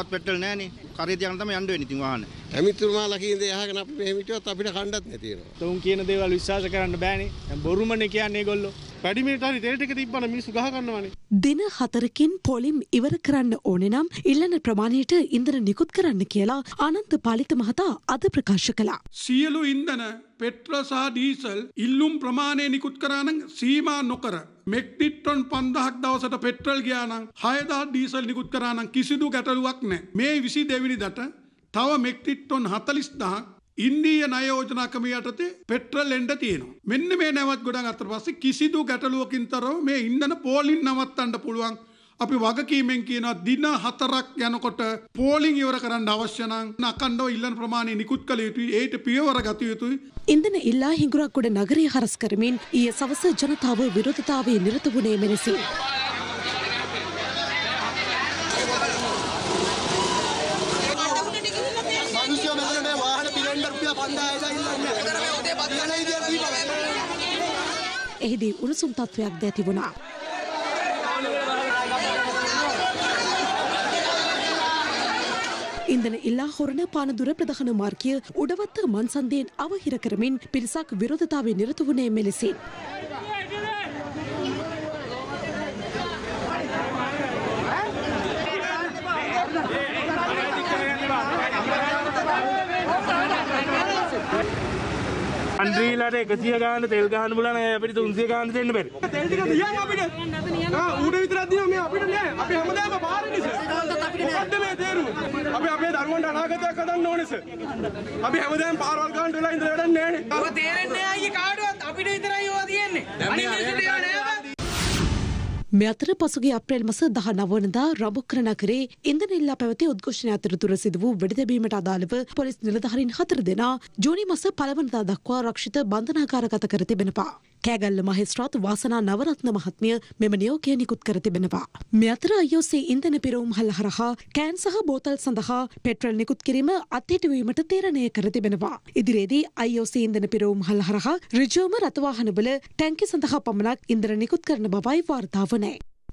Speaker 1: කොහෙවත් පෙට්‍රල් නැහනේ. කරේට යන තමයි යන්න වෙන්නේ ඉතින් වාහන. ඇමිතුමාලා කියන දේ අහගෙන අපි මෙහෙම හිටියොත් අපිට කණ්ඩත් නැති වෙනවා. උන් කියන දේවල් විශ්වාස කරන්න බෑනේ. දැන් බොරුමනේ කියන්නේ ඒගොල්ලෝ. වැඩිමිටරි තෙල්ටික තිබන මිනිස්සු ගහගන්නවනේ.
Speaker 3: දින හතරකින් පොලිම් ඉවර කරන්න ඕනේ නම් ඉල්ලන ප්‍රමාණයට ඉන්ධන නිකුත් කරන්න කියලා අනන්ත පාලිත මහතා අද ප්‍රකාශ කළා.
Speaker 1: සියලු ඉන්ධන පෙට්‍ර සහ ඩීසල් ඉල්ලුම් ප්‍රමාණය නිකුත් කරානං සීමා නොකර මෙක්ටිට්ටොන් පන්දහක් දවසට පෙට්‍රල් ගයානං හයදා ඩීසල් නිකුත් කරානං කිසිදු ගැටලුවක් නෑ මේ විසි දෙවිනි දට තව මෙක්ටිට්ටොන් හතලිස් දහක් ඉන්දීය නය යෝජනා ක්‍රම යටතේ පෙට්‍රල් එන්න තියෙනවා. මෙන්න මේ නැවත් ගොඩක් අතර පස්සේ කිසිදු ගැටලුවකින් තරව මේ ඉන්ධන පෝලින් නවත්තන්න පුළුවන්. අපි වගකීමෙන් කියනවා දින 4ක් යනකොට පෝලින් ඉවර කරන්න අවශ්‍ය නම් අකණ්ඩව ඉල්ලන ප්‍රමාණය නිකුත් කළ යුතුයි. ඒට පියවර ගත යුතුයි.
Speaker 3: ඉන්ධන ඉල්ලා හිඟුරක්ගොඩ නගරය හරස් කරමින් ඊයේ සවස ජනතාව විරෝධතාවයේ නිරත වුණේ මෙලෙසින්. එහිදී උණුසුම් තත්ත්වයක් ද ඇති වුණා. ඉන්දන ඉල්ලා හොරණ පානදුර ප්‍රධාන මාර්ගය උඩවත්ත මන්සන්දයෙන් අවහිර කරමින් පිරිසක් විරෝධතාවේ නිරත වුණේ මෙලෙසින්.
Speaker 1: අන්ද්‍රීලාට එකසිය ගාන තෙල් ගහන්න පුළුවන් අය අපිට 300
Speaker 2: ගාන දෙන්න බැරි. තෙල් ටික දියන් අපිට. ආ ඌට විතරක් දිනව මේ අපිට නෑ. අපි හැමදාම බාරේ නිසා. මොකද්ද මේ තේරුම? අපි අපේ දරුවන්ට අනාගතයක් හදන්න ඕනේ සර්. අපි හැමදාම පාරවල් ගානට වෙලා ඉඳලා වැඩක් නෑනේ. ඔය තේරෙන්නේ නෑ අයියේ
Speaker 3: කාටවත් අපිට විතරයි ඕවා තියෙන්නේ. අනිත් මේ අතර පසුගේ අප්‍රේල් මස 19 වනදා රබුක්‍ර නගරේ ඉන්දනෙල්ලා පැවති උද්ඝෝෂණ අතරතුර සිදු වූ වෙඩතැබීමට අදාළව පොලිස් නිලධාරීන් හතර දෙනා ජූනි මස පළවනදා දක්වා රක්ෂිත බන්ධනාකාරගත කර තිබෙනවා. කෑගල්ල මහෙස්ත්‍රාත් වාසනා නවරත්න මහත්මිය මෙම නියෝගය නිකුත් කර තිබෙනවා. මේ අතර IOC ඉන්ධන පිරවුම් හල හරහා කෑන් සහ බෝතල් සඳහා පෙට්‍රල් නිකුත් කිරීම අත්හිටුවීමට තීරණය කර තිබෙනවා. ඉදිරියේදී IOC ඉන්ධන පිරවුම් හල හරහා ඍජුවම රථවාහනවල ටැංකි සඳහා පමණක් ඉන්ධන නිකුත් කරන බවයි වාර්තා වනේ.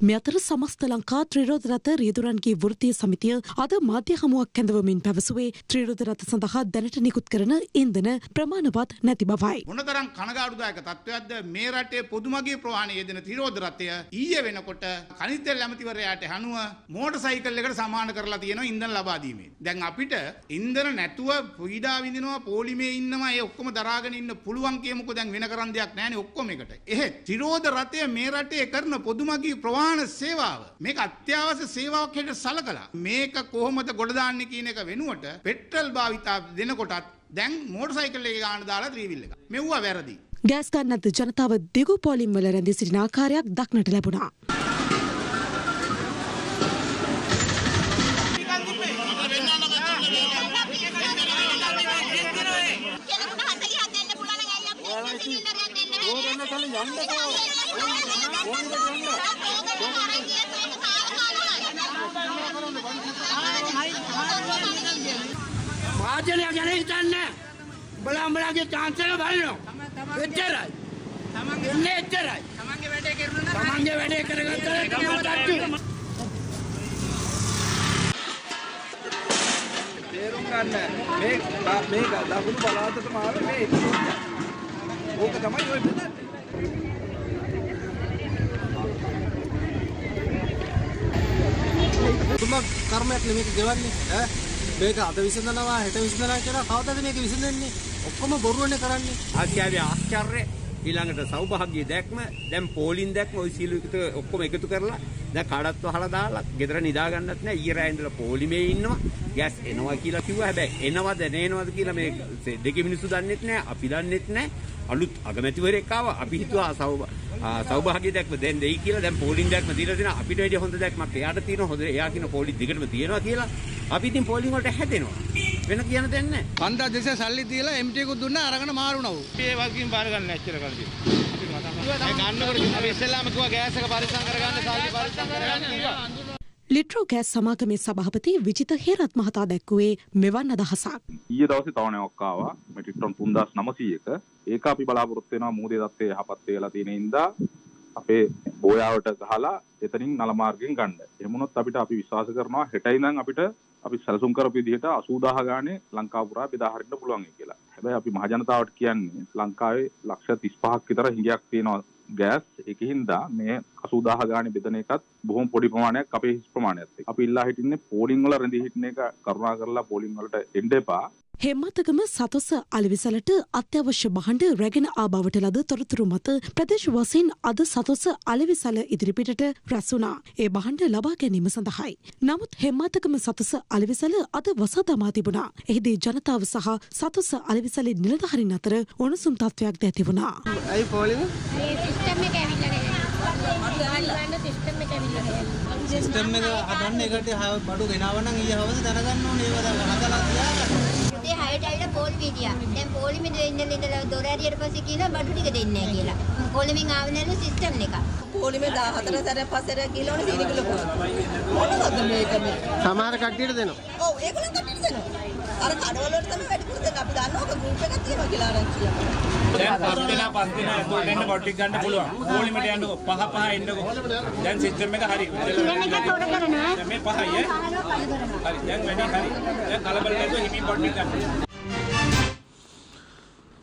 Speaker 3: මේ අතර සමස්ත ලංකා ත්‍රිරෝධරත රියදුරන්ගේ වෘත්තීය සමිතිය අද මාධ්‍ය හමුවක් කැඳවමින් පැවසුවේ ත්‍රිරෝධරත සඳහා දැනට නිකුත් කරන ඉන්ධන ප්‍රමාණවත් නැති බවයි.
Speaker 1: මොනතරම් කනගාටුදායක තත්ත්වයක්ද මේ රටේ පොදුමගේ ප්‍රවාහනය යෙදෙන ත්‍රිරෝධරතය ඊයේ වෙනකොට කනිතෙල් ඇමතිවරයාට හනුව මෝටර් සයිකල් එකට සමාන කරලා තියෙන ඉන්ධන ලබා දීමේ. දැන් අපිට ඉන්ධන නැතුව පීඩා විඳිනවා පොලිමේ ඉන්නවා ඒ ඔක්කොම දරාගෙන ඉන්න පුළුවන් කියමුකෝ දැන් වෙන කරන් දෙයක් නැහැ නේ ඔක්කොම එකට. එහෙත් ත්‍රිරෝධ රතය මේ රටේ කරන පොදුමගේ ප්‍රවාහන නිර්මාණ සේවාව මේක අත්‍යවශ්‍ය සේවාවක් හැටියට සලකලා මේක කොහොමද ගොඩදාන්නේ කියන එක වෙනුවට පෙට්‍රල් භාවිතා දෙනකොටත් දැන් මෝටර් සයිකල් එක ගන්න දාලා ත්‍රිවිල් එක මෙව්වා වැරදි
Speaker 3: ගෑස් ගන්නත් ජනතාව දිගු පොලිම් වල රැඳී සිටින ආකාරයක් දක්නට ලැබුණා.
Speaker 2: ඕන දෙන්න කලින් යන්නකෝ. ඕන දෙන්න
Speaker 3: වාදනය ගැන හිතන්න බලාම්බලාගේ චාන්සක බලනවා
Speaker 2: එච්චරයි එන්න
Speaker 3: එච්චරයි
Speaker 1: තමන්ගේ වැඩේ කරගත්ත තේරුම් ගන්න මේ මේ දකුණු බලාතට මාව මේ ඕක තමයි ඔය බෙදන්නේ තුමා කර්මයක් නෙමෙයි ගෙවන්නේ ඈ මේක අද විසඳනවා හෙට විසඳනවා කියලා කවදාද මේක විසඳෙන්නේ? ඔක්කොම බොරුවනේ කරන්නේ. ආශ්චර්ය ආශ්චර්ය ඊළඟට සෞභාග්‍ය දැක්ම දැන් පෝලින් දැක්ම ওই සීලු එකතු ඔක්කොම එකතු කරලා දැන් කාඩත් වහලා දාලා ගෙදර නිදා ගන්නත් නෑ ඊයේ රෑ ඉඳලා පෝලිමේ ඉන්නවා ගෑස් එනවා කියලා කිව්වා හැබැයි එනවද නේනවද කියලා මේ දෙකේ මිනිස්සු දන්නෙත් නෑ අපි දන්නෙත් නෑ අලුත් අගමැතිවරයෙක් ආවා අපි හිතුවා සෞභාග්‍ය දැක්ම දැන් දෙයි කියලා දැන් පෝලින් දැක්ම දීලා දෙනවා අපිට වැඩිය හොඳ දැක්මක් එයාට තියෙනවා හොඳ එයා කියන පෝලි දිගටම තියෙනවා කියලා අපි ඉතින් පෝලිං වලට හැදෙනවා. වෙන කියන දෙයක් නැහැ. 5200 සල්ලි තියලා MT එකක් දුන්නා අරගෙන මාරුණව. ඒ වගේම බාර ගන්න ඇච්චර කල්දී. ඒ ගන්නකොට අපි ඉස්සෙල්ලාම කිව්වා ගෑස් එක පරිස්සම් කරගන්න සල්ලි පරිස්සම් කරගන්න කිව්වා.
Speaker 3: ලිට්‍රෝ ගෑස් සමාගමේ සභාපති විජිත හේරත් මහතා දැක්කුවේ මෙවන් අදහසක්.
Speaker 1: ඊයේ දවසේ තවණේ ඔක්කාවා මෙට්‍රික් ටන් 3900ක. ඒක අපි බලාපොරොත්තු වෙනවා මූදේ தත්ත්වයේ යහපත් වෙලා තියෙන ඉඳා අපේ බෝයාවට ගහලා එතනින් නල මාර්ගෙන් ගන්න. එහෙම වුණොත් අපිට අපි විශ්වාස කරනවා හෙටයි නම් අපිට අපි සැලසුම් කරපු විදිහට 80000 ගානේ ලංකාව පුරා බෙදා හරින්න පුළුවන් කියලා. හැබැයි අපි මහජනතාවට කියන්නේ ලංකාවේ ලක්ෂ 35ක් විතර හිඟයක් තියෙනවා ගෑස් එකහින්දා මේ 80000 ගානේ බෙදන එකත් බොහොම පොඩි ප්‍රමාණයක් අපේ හිස් ප්‍රමාණයක් එක්ක. අපි ඉල්ලා හිටින්නේ පෝලිං වල රැඳී හිටින එක කරුණා කරලා පෝලිං වලට එන්න එපා.
Speaker 3: හෙම්මතකම සතොස අලිවිසලට අත්‍යවශ්‍ය බහණ්ඩ රැගෙන ආබවට ලද තොරතුරු මත ප්‍රදේශ වසයෙන් අද සතොස අලිවිසල ඉදිරිපිටට රැස්වුණා. ඒ බහණ්ඩ ලබා ගැනීම සඳහායි. නමුත් හෙම්මතකම සතොස අලිවිසල අද වසා දමා තිබුණා. එහිදී ජනතාව සහ සතොස අලිවිසලේ නිලධාරීන් අතර උණුසුම් තත්ත්වයක් ද ඇති වුණා. ඇයි පොලිම? සිස්ටම් එක ඇවිල්ලා නැහැ. සිස්ටම් එක ඇවිල්ලා නැහැ. සිස්ටම් එක හදන්න
Speaker 1: එකට බඩු ගෙනාවනම් ඊයේ හවස දැනගන්න ඕනේ ඒවා
Speaker 3: හදලා තියාගන්න. සතිය 6ට ඇවිල්ලා පොල්
Speaker 2: වීදියා. දැන් පොලිමේ දෙන්න ඉඳලා දොර ඇරියට පස්සේ කියලා බඩු ටික දෙන්නේ නැහැ කියලා. පොලිමෙන් ආව නෑලු සිස්ටම් එක. පොලිමේ 14 සැර පස්සට ගිලවන සීනි කිලෝ පොල්. මොනවද
Speaker 1: මේක මේ? සමහර කට්ටියට දෙනවා.
Speaker 2: ඔව් ඒගොල්ලන් කට්ටියට දෙනවා. අර කඩවල වලට තමයි වැඩි පුරුදු අපි දන්නවා ඔක ගෲප් එකක් තියෙනවා කියලා ආරංචියක්.
Speaker 1: දැන් පස් වෙලා පස් වෙන ඇතුළට එන්න බොටික් ගන්න පුළුවන්. කෝලිමට යන්නකො පහ පහ එන්නකො. දැන් සිස්ටම් එක හරි. මේ පහයි
Speaker 2: ඈ.
Speaker 3: හරි දැන් වැඩි හරි. දැන් කලබල නැතුව හිමින් බොටික් ගන්න.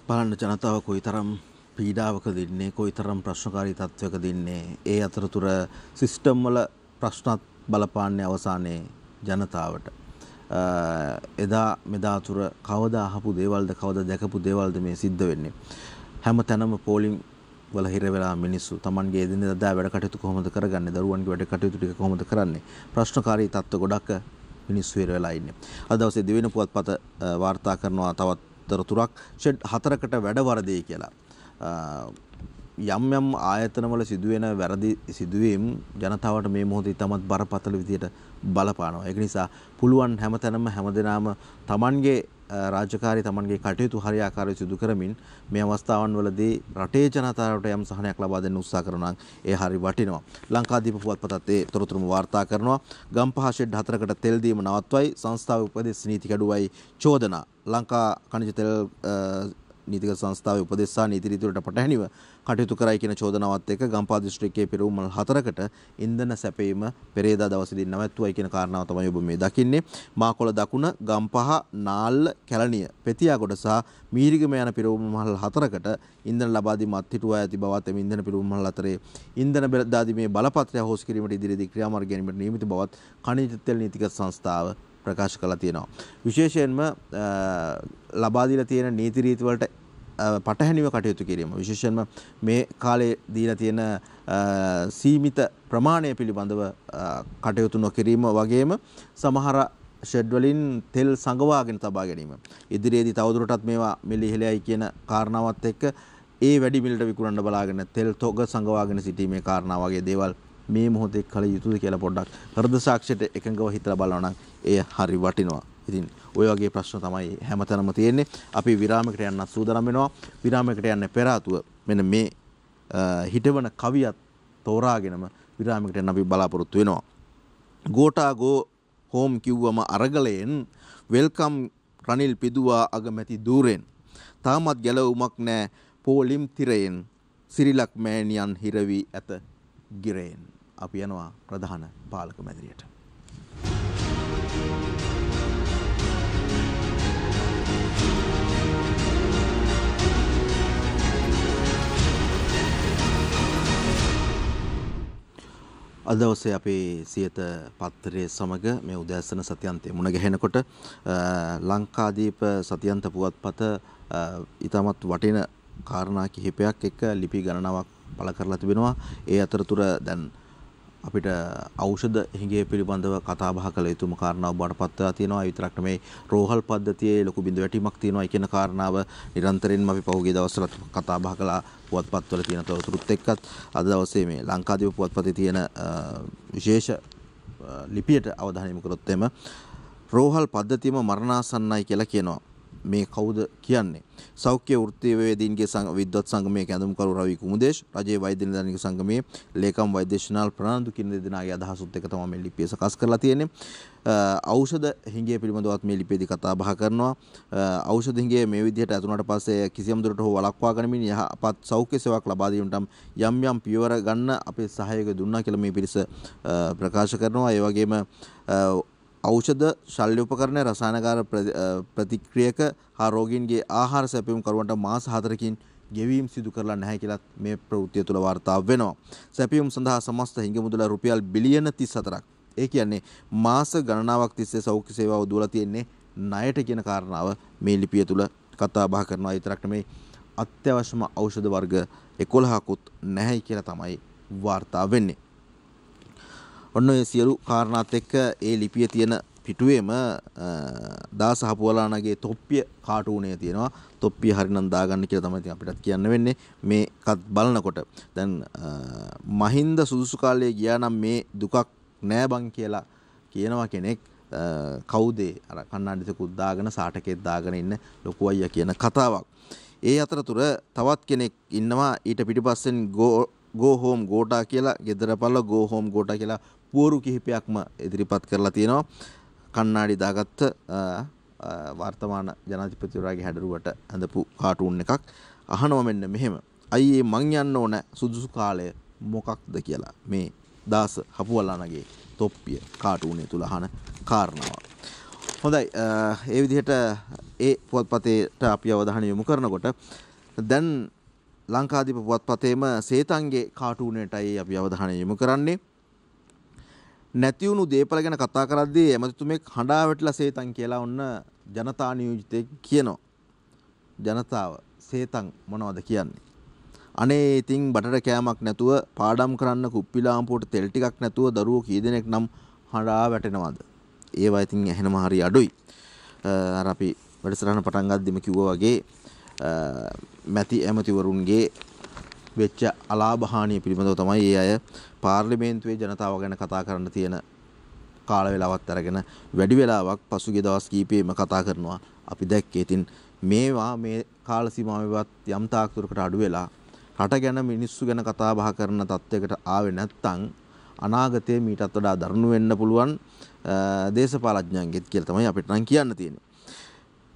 Speaker 1: බලන්න ජනතාව කොයිතරම් පීඩාවක දෙන්නේ කොයිතරම් ප්‍රශ්නකාරී තත්ත්වයක දෙන්නේ ඒ අතරතුර සිස්ටම් වල ප්‍රශ්නත් බලපාන්නේ අවසානයේ ජනතාවට එදා මෙදා තුර කවදා අහපු දේවල්ද කවදා දැකපු දේවල්ද මේ සිද්ධ වෙන්නේ. හැම තැනම පෝලිං වල හිර වෙලා මිනිස්සු Tamanගේ එදිනෙදා වැඩ කටයුතු කොහොමද කරගන්නේ? දරුවන්ගේ වැඩ කටයුතු ටික කොහොමද කරන්නේ? ප්‍රශ්නකාරී තත්ත්ව ගොඩක් මිනිස්සු හිර වෙලා ඉන්නේ. අද දවසේ දිවෙන පුවත්පත වාර්තා කරනවා තවත් තොරතුරක් ෂෙඩ් හතරකට වැඩ වරදේ කියලා යම් යම් ආයතනවල සිදුවෙන වැරදි සිදුවීම් ජනතාවට මේ මොහොතේ ඉතාමත් බරපතල විදියට බලපානවා. ඒක නිසා පුළුවන් හැමතැනම හැමදෙනාම Tamanගේ රාජකාරී Tamanගේ කටයුතු හරියාකාරව සිදු කරමින් මේ අවස්ථාවන් වලදී රටේ ජනතාවට යම් සහනයක් ලබා දෙන්න උත්සාහ කරනවා ඒ හරි වටිනවා. ලංකාදීප පුවත්පතත් ඒ තොරතුරුම වාර්තා කරනවා. ගම්පහ ෂෙඩ් හතරකට තෙල් දීම නවත්වයි සංස්ථාවේ උපදෙස් නීති කැඩුවයි චෝදනා. ලංකා කණිජ තෙල් නීතිගත සංස්ථාවේ උපදෙස් සහ නීති රීතිවලට පටහැනිව කටයුතු කරයි කියන චෝදනාවත් එක්ක ගම්පා දිස්ත්‍රික්කයේ පෙරවුම් මල් හතරකට ඉන්ධන සැපයීම පෙරේදා දවසේදී නැවැත්තුවයි කියන කාරණාව තමයි ඔබ මේ දකින්නේ. මාකොළ දකුණ ගම්පහ නාල්ල කැලණිය පෙතියාගොඩ සහ මීරිගම යන පෙරවුම් මල් හතරකට ඉන්ධන ලබා දී මත් හිටුවා ඇති බවත් එම ඉන්ධන පෙරවුම් මල් හතරේ ඉන්ධන බෙදාදීමේ බලපත්‍රය හොස් කිරීමට ඉදිරිදී ක්‍රියාමාර්ග ගැනීමට නියමිත බවත් කණිජ තෙල් නීතිගත සංස්ථාව ප්‍රකාශ කළා තියෙනවා. විශේෂයෙන්ම ලබා දීලා තියෙන නීති රීති වලට පටහැනිව කටයුතු කිරීම විශේෂයෙන්ම මේ කාලේ දීලා තියෙන සීමිත ප්‍රමාණය පිළිබඳව කටයුතු නොකිරීම වගේම සමහර ෂෙඩ් වලින් තෙල් සංගවාගෙන තබා ගැනීම. ඉදිරියේදී තවදුරටත් මේවා මෙලිහෙලයි කියන කාරණාවත් එක්ක ඒ වැඩි මිලට විකුණන්න බලාගෙන තෙල් තොග සංගවාගෙන සිටීමේ කාරණා වගේ දේවල් මේ මොහොතේ කළ යුතුද කියලා පොඩ්ඩක් හෘද සාක්ෂියට එකඟව හිතලා බලනවා නම් එය හරි වටිනවා. ඉතින් ඔය වගේ ප්‍රශ්න තමයි හැමතැනම තියෙන්නේ. අපි විරාමයකට යන්න සූදානම් වෙනවා. විරාමයකට යන්න පෙර ආතුව මෙන්න මේ හිටවන කවියත් තෝරාගෙනම විරාමයකට යන්න අපි බලාපොරොත්තු වෙනවා. ගෝටාගෝ හෝම් කිව්වම අරගලයෙන් වෙල්කම් රනිල් පිදුවා අගමැති දූරෙන් තාමත් ගැලවුමක් නෑ පෝලිම් තිරයෙන් සිරිලක් මෑණියන් හිරවී ඇත ගිරයෙන් අපි යනවා ප්‍රධාන පාලක මැදිරියට. අද දවසේ අපේ සියත පත්තරය සමග මේ උදෑසන සතියන්තය මුණ ගැහෙනකොට ලංකාදීප සතියන්ත පුවත්පත ඉතාමත් වටින කාරණා කිහිපයක් එක්ක ලිපි ගණනාවක් පළ කරලා තිබෙනවා. ඒ අතරතුර දැන් අපිට ඖෂධ හිගේ පිළිබඳව කතා බහ කළ යුතුම කාරණාව බවට පත්වලා තියෙනවා. ඒ විතරක් නෙමෙයි රෝහල් පද්ධතියේ ලොකු බිඳ වැටීමක් තියෙනවා කියන කාරණාව නිරන්තරයෙන්ම අපි පහුගිය දවස්වල කතා බහ කළා. පුවත්පත්වල තියෙන තොරතුරුත් එක්කත් අද දවසේ මේ ලංකාදීප පුවත්පතේ තියෙන විශේෂ ලිපියට අවධානය යොමු කරොත් එම රෝහල් පද්ධතියම මරණාසන්නයි කියලා කියනවා. මේ කවුද කියන්නේ සෞඛ්‍ය වෘත්තීය වේදීන්ගේ විද්වත් සංගමයේ කැඳවුම්කරු රවි කුමුදේශ් රජයේ වෛද්‍ය නිලධාරිනික සංගමයේ ලේකම් වෛද්‍යශනාල් ප්‍රනාන්දු කින්න දෙදෙනාගේ අදහසුත් එක තමයි මේ ලිපිය සකස් කරලා තියෙන්නේ ඖෂධ හිඟය පිළිබඳවත් මේ ලිපියේදී කතා බහ කරනවා ඖෂධ හිඟය මේ විදිහට ඇතුණට පස්සේ කිසියම් දුරට හෝ වළක්වා ගනිමින් යහපත් සෞඛ්‍ය සේවාවක් ලබා දීමට යම් යම් පියවර ගන්න අපේ සහයෝගය දුන්නා කියලා මේ පිරිස ප්‍රකාශ කරනවා ඒ වගේම ඖෂධ ශල්්‍ය උපකරණ රසායනකාර ප්‍රතික්‍රියක හා රෝගීන්ගේ ආහාර සැපයුම් කරුවන්ට මාස 4කින් ගෙවීම් සිදු කරලා නැහැ කියලත් මේ ප්‍රවෘත්තිය තුළ වාර්තා වෙනවා. සැපයුම් සඳහා සමස්ත හිඟ මුදල රුපියල් බිලියන 34ක්. ඒ කියන්නේ මාස ගණනාවක් තිස්සේ සෞඛ්‍ය සේවාව දුවලා තියෙන්නේ ණයට කියන කාරණාව මේ ලිපිය තුළ කතා බහ කරනවා. විතරක් නෙමෙයි අත්‍යවශ්‍යම ඖෂධ වර්ග 11කුත් නැහැ කියලා තමයි වාර්තා වෙන්නේ. ඔන්න ඔය සියලු කාරණාත් එක්ක ඒ ලිපියේ තියෙන පිටුවේම දාස හපුවලානගේ තොප්පිය කාටුනේ තියෙනවා තොප්පිය හරිනම් දාගන්න කියලා තමයි ඉතින් අපිටත් කියන්න වෙන්නේ මේකත් බලනකොට දැන් මහින්ද සුදුසු කාලයේ ගියා නම් මේ දුකක් නෑ බං කියලා කියනවා කෙනෙක් කවුද අර කන්නාඩි තුකුත් දාගෙන සාටකෙත් දාගෙන ඉන්න ලොකු අයියා කියන කතාවක්. ඒ අතරතුර තවත් කෙනෙක් ඉන්නවා ඊට පිටිපස්සෙන් ගෝ හෝම් ගෝටා කියලා ගෙදරපල්ල ගෝ හෝම් ගෝටා කියලා පුවරු කිහිපයක්ම ඉදිරිපත් කරලා තියෙනවා. කණ්ණාඩි දාගත්ත වර්තමාන ජනාධිපතිවරයාගේ හැඩරුවට ඇඳපු කාටූන් එකක් අහනවා මෙන්න මෙහෙම. අයියේ මං යන්න ඕන සුදුසු කාලය මොකක්ද කියලා මේ දාස හපුවල්ලානගේ තොප්පිය කාටූනය තුළ අහන කාරණාව. හොඳයි ඒ විදිහට ඒ පුවත්පතේට අපි අවධානය යොමු කරනකොට දැන් ලංකාධිප පුවත්පතේම සේතන්ගේ කාටූනයටයි අපි අවධානය යොමු කරන්නේ නැතිවුණු දේපල ගැන කතා කරද්දී ඇමතිතුමෙක් හඬා වැටලා සේතන් කියලා ඔන්න ජනතා නියෝජිතයෙක් කියනවා. ජනතාව සේතන් මොනවද කියන්නේ. අනේ ඉතින් බටර කෑමක් නැතුව පාඩම් කරන්න කුප්පිලාම්පුවට තෙල් ටිකක් නැතුව දරුවෝ කී දෙනෙක් නම් හඬා වැටෙනවද? ඒවා ඉතින් ඇහෙනම හරි අඩුයි. අර අපි වැඩසටහන පටන් ගද්දිම කිව්වා වගේ මැති ඇමතිවරුන්ගේ වෙච්ච අලාභ හානිය පිළිබඳව තමයි ඒ අය පාර්ලිමේන්තුවේ ජනතාව ගැන කතා කරන්න තියෙන කාල වෙලාවත් අරගෙන වැඩි වෙලාවක් පසුගිය දවස් කීපෙම කතා කරනවා අපි දැක්කේ. ඉතින් මේවා මේ කාල සීමාවෙවත් යම් තාක් දුරකට අඩු වෙලා රට ගැන මිනිස්සු ගැන කතා බහ කරන තත්යකට ආවේ නැත්නම් අනාගතයේ මීටත් වඩා දරුණු වෙන්න පුළුවන් දේශපාලඥයන්ගෙත් කියලා තමයි අපිට නම් කියන්න තියෙන්නේ.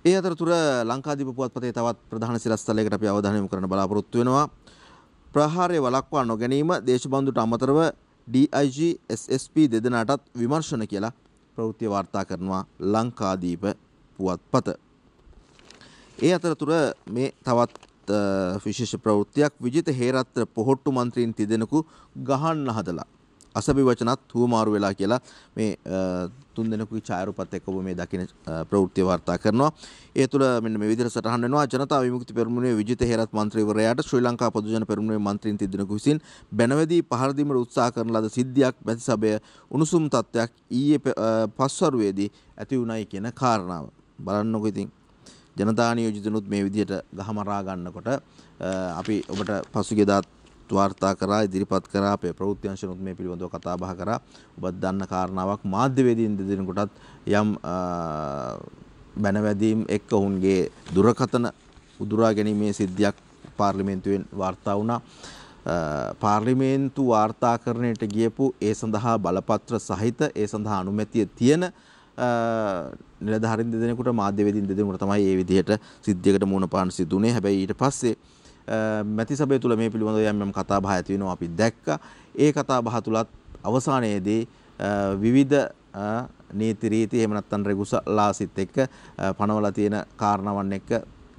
Speaker 1: ඒ අතරතුර ලංකාදීප පුවත්පතේ තවත් ප්‍රධාන සිරස්තලයකට අපි අවධානය යොමු කරන්න බලාපොරොත්තු වෙනවා. ප්‍රහාරය වලක්වා නොගැනීම දේශබන්දුට අමතරව DIG SSP දෙදෙනාටත් විමර්ශන කියලා ප්‍රවෘත්ති වාර්තා කරනවා ලංකාදීප පුවත්පත. ඒ අතරතුර මේ තවත් විශේෂ ප්‍රවෘත්තියක් විජිත හේරත්‍ර පොහොට්ටු මන්ත්‍රීන් තිදෙනෙකු ගහන්න හදලා අසභිවචනත් හුවමාරු වෙලා කියලා මේ තුන් දෙනෙකුගේ ඡායාරූපත් එක්ක ඔබ මේ දකින ප්‍රවෘත්ති වාර්තා කරනවා. ඒ තුළ මෙන්න මේ විදිහට සටහන් වෙනවා ජනතා විමුක්ති පෙරමුණේ විජිත හේරත් මන්ත්‍රීවරයාට ශ්‍රී ලංකා පොදුජන පෙරමුණේ මන්ත්‍රීන් තිදෙනෙකු විසින් බැනවැදී පහර දීමට උත්සාහ කරන ලද සිද්ධියක් මැති සභය උණුසුම් තත්ත්වයක් ඊයේ පස්වරුවේදී ඇති වුණයි කියන කාරණාව. බලන්නකො ඉතින් ජනතා නියෝජිතනුත් මේ විදිහට ගහමරා ගන්නකොට අපි ඔබට පසුගියදාත් නමුත් වාර්තා කරා ඉදිරිපත් කරා අපේ ප්‍රවෘත්ති අංශනොත් මේ පිළිබඳව කතා බහ කරා. ඔබත් දන්න කාරණාවක් මාධ්‍යවේදීන් දෙදෙනෙකුටත් යම් බැනවැදීම් එක්ක ඔවුන්ගේ දුරකතන උදුරා ගැනීමේ සිද්ධියක් පාර්ලිමේන්තුවෙන් වාර්තා වුණා. පාර්ලිමේන්තු වාර්තාකරණයට ගියපු ඒ සඳහා බලපත්‍ර සහිත ඒ සඳහා අනුමැතිය තියෙන නිලධාරින් දෙදෙනෙකුට මාධ්‍යවේදීන් දෙදෙනෙකුට තමයි මේ විදිහට සිද්ධියකට මුහුණ පාන්න සිදුනේ. හැබැයි ඊට පස්සේ මැති සභය තුළ මේ පිළිබඳව යම් යම් කතා බහ ඇති වෙනවා අපි දැක්කා. ඒ කතා බහ තුලත් අවසානයේදී විවිධ නීති රීති එහෙම නැත්නම් රෙගුලාසිත් එක්ක පනවලා තියෙන කාරණාවන් එක්ක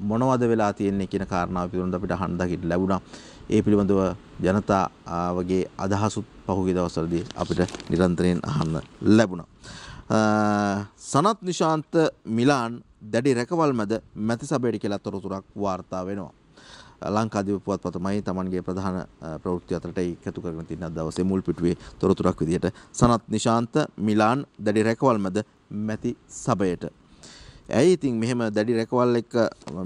Speaker 1: මොනවද වෙලා තියෙන්නේ කියන කාරණාව පිළිබඳව අපිට අහන්න දකින්න ලැබුණා. ඒ පිළිබඳව ජනතාවගේ අදහසුත් පහුගිය දවස්වලදී අපිට නිරන්තරයෙන් අහන්න ලැබුණා. සනත් නිශාන්ත මිලාන් දැඩි රැකවල් මැද මැතිසබයට කියලා තොරතුරක් වාර්තා වෙනවා. ලංකාදීප පුවත්පත තමයි Tamanගේ ප්‍රධාන ප්‍රවෘත්ති අතරට එකතු කරගෙන තින්න අද දවසේ මුල් පිටුවේ තොරතුරක් විදිහට සනත් නිශාන්ත මිලාන් දැඩි රැකවල්මද මැති සභයට. ඇයි ඉතින් මෙහෙම දැඩි රැකවල් එක්කම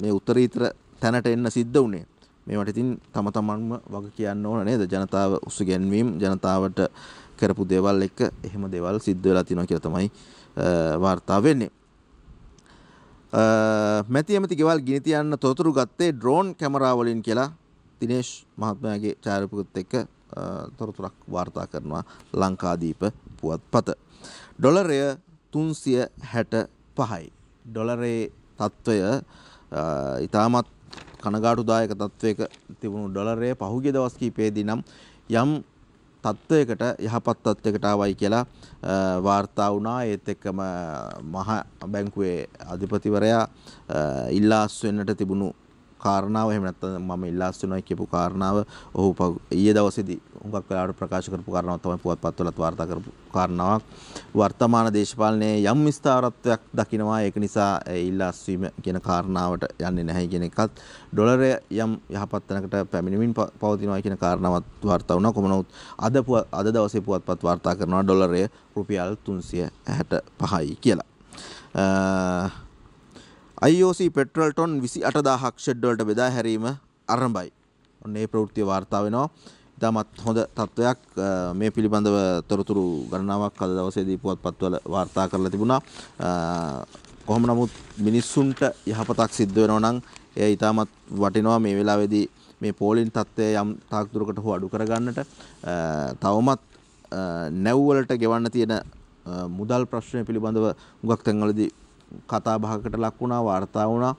Speaker 1: මේ උත්තරීතර තැනට එන්න සිද්ධ වුණේ. මේවට ඉතින් තම තමන්ම වග කියන්න ඕන නේද? ජනතාව උසු ගැන්වීම ජනතාවට කරපු දේවල් එක්ක එහෙම දේවල් සිද්ධ වෙලා තියෙනවා කියලා තමයි වාර්තා වෙන්නේ. මැති ඇමති ගෙවල් ගිනි තියන්න තොරතුරු ගත්තේ ඩ්‍රෝන් කැමරාවලින් කියලා දිනේෂ් මහත්මයාගේ ඡායාරූපකත් එක්ක තොරතුරක් වාර්තා කරනවා ලංකාදීප පුවත්පත. ඩොලරය 365යි. ඩොලරේ තත්වය ඉතාමත් කනගාටුදායක තත්ත්වයක තිබුණු ඩොලරය පහුගිය දවස් කිහිපයේදී නම් යම් තත්ත්වයකට යහපත් තත්ත්වයකට ආවයි කියලා වාර්තා වුණා ඒත් එක්කම මහ බැංකුවේ අධිපතිවරයා ඉල්ලා අස්වෙන්නට තිබුණු කාරණාව එහෙම නැත්නම් මම ඉල්ලා සිටිනවා කියපු කාරණාව ඔහු ඊයේ දවසේදී හුඟක් වෙලාවට ප්‍රකාශ කරපු කාරණාවක් තමයි පුවත්පත්වලත් වාර්තා කරපු කාරණාවක් වර්තමාන දේශපාලනයේ යම් විස්තරත්වයක් දකිනවා ඒක නිසා ඉල්ලා සිටීම කියන කාරණාවට යන්නේ නැහැ කියන එකත් ඩොලරය යම් යහපත් තැනකට පැමිණෙමින් පවතිනවා කියන කාරණාවත් වාර්තා වුණා කොහොම නමුත් අද අද දවසේ පුවත්පත් වාර්තා කරනවා ඩොලරය රුපියල් 365යි කියලා. IOC පෙට්‍රල් ටොන් 28000ක් ෂෙඩ් වලට බෙදා හැරීම ආරම්භයි. ඔන්න ඒ ප්‍රවෘත්ති වාර්තා වෙනවා. ඉතාමත් හොඳ තත්වයක් මේ පිළිබඳව තොරතුරු ගණනාවක් අද දවසේදී පුවත්පත්වල වාර්තා කරලා තිබුණා. කොහොම නමුත් මිනිස්සුන්ට යහපතක් සිද්ධ වෙනවා නම් එය ඉතාමත් වටිනවා මේ වෙලාවේදී මේ පෝලින් තත්ත්වය යම් තාක් දුරකට හෝ අඩු කරගන්නට තවමත් නැව්වලට ගෙවන්න තියෙන මුදල් ප්‍රශ්නය පිළිබඳව හුඟක් තැන්වලදී කතා බහකට ලක් වුණා වාර්තා වුණා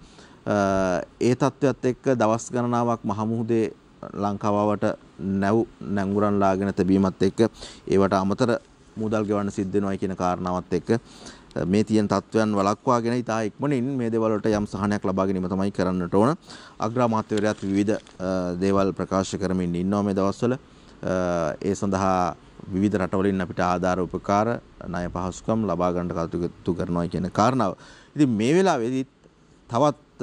Speaker 1: ඒ තත්ත්වයත් එක්ක දවස් ගණනාවක් මහමුහුදේ ලංකාවට නැව් නැංගුරන් ලාගෙන තිබීමත් එක්ක ඒවට අමතර මුදල් ගෙවන්න සිද්ධ වෙනවා කියන කාරණාවත් එක්ක මේ තියෙන තත්ත්වයන් වළක්වාගෙන ඉතා ඉක්මනින් මේ දේවල් වලට යම් සහනයක් ලබා ගැනීම තමයි කරන්නට ඕන. අග්‍රාමාත්‍යවරයාත් විවිධ දේවල් ප්‍රකාශ කරමින් ඉන්නවා මේ දවස්වල. ඒ සඳහා විධ රටවලින් අපිට ආධාර උපකාර ණය පහසුකම් ලබා ගන්නට කටයුතු කරනවා කියන කාරණාව. ඉතින් මේ වෙලාවේදී තවත්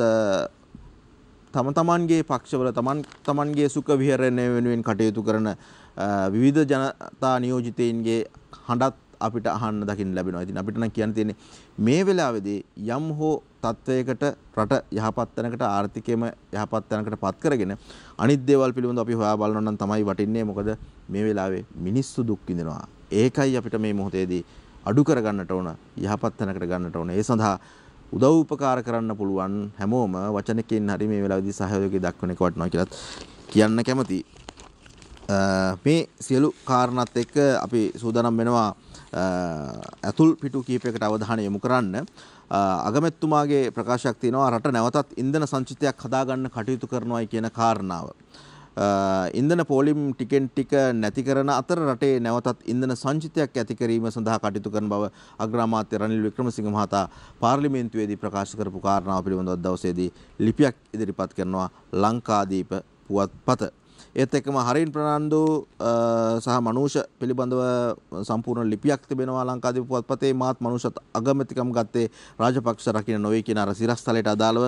Speaker 1: තම තමන්ගේ පක්ෂවල තමන් තමන්ගේ සුඛ විහරණය වෙනුවෙන් කටයුතු කරන විවිධ ජනතා නියෝජිතයින්ගේ හඬත් අපිට අහන්න දකින්න ලැබෙනවා. ඉතින් අපිට නම් කියන්න තියෙන්නේ මේ වෙලාවේදී යම් හෝ තත්වයකට රට යහපත් තැනකට ආර්ථිකයම යහපත් තැනකට පත් කරගෙන අනිත් දේවල් පිළිබඳව අපි හොයා බලනවා නම් තමයි වටින්නේ. මොකද මේ වෙලාවේ මිනිස්සු දුක් විඳිනවා. ඒකයි අපිට මේ මොහොතේදී අඩු කරගන්නට ඕන යහපත් තැනකට ගන්නට ඕන. ඒ සඳහා උදව් උපකාර කරන්න පුළුවන් හැමෝම වචනකින් හරි මේ වෙලාවේදී සහයෝගය දක්වන එක වටනවා කියලත් කියන්න කැමතියි. මේ සියලු කාරණත් එක්ක අපි සූදානම් වෙනවා ඇතුල් පිටු කීපයකට අවධානය යොමු කරන්න අගමැත්තුමාගේ ප්‍රකාශයක් තියෙනවා රට නැවතත් ඉන්ධන සංචිතයක් හදාගන්න කටයුතු කරනවායි කියන කාරණාව. ඉන්ධන පෝලිම් ටිකෙන් ටික නැති කරන අතර රටේ නැවතත් ඉන්ධන සංචිතයක් ඇති කිරීම සඳහා කටයුතු කරන බව අග්‍රාමාත්‍ය රනිල් වික්‍රමසිංහ මහතා පාර්ලිමේන්තුවේදී ප්‍රකාශ කරපු කාරණාව පිළිබඳව දවසේදී ලිපියක් ඉදිරිපත් කරනවා ලංකාදීප පුවත්පත. ඒත් එක්කම හරින් ප්‍රනාන්දු සහ මනුෂ පිළිබඳව සම්පූර්ණ ලිපියක් තිබෙනවා ලංකාදීප පුවත්පතේ මාත් මනුෂත් අගමැතිකම් ගත්තේ රාජපක්ෂ රකින්න නොවේ කියන අර සිරස්තලයට අදාළව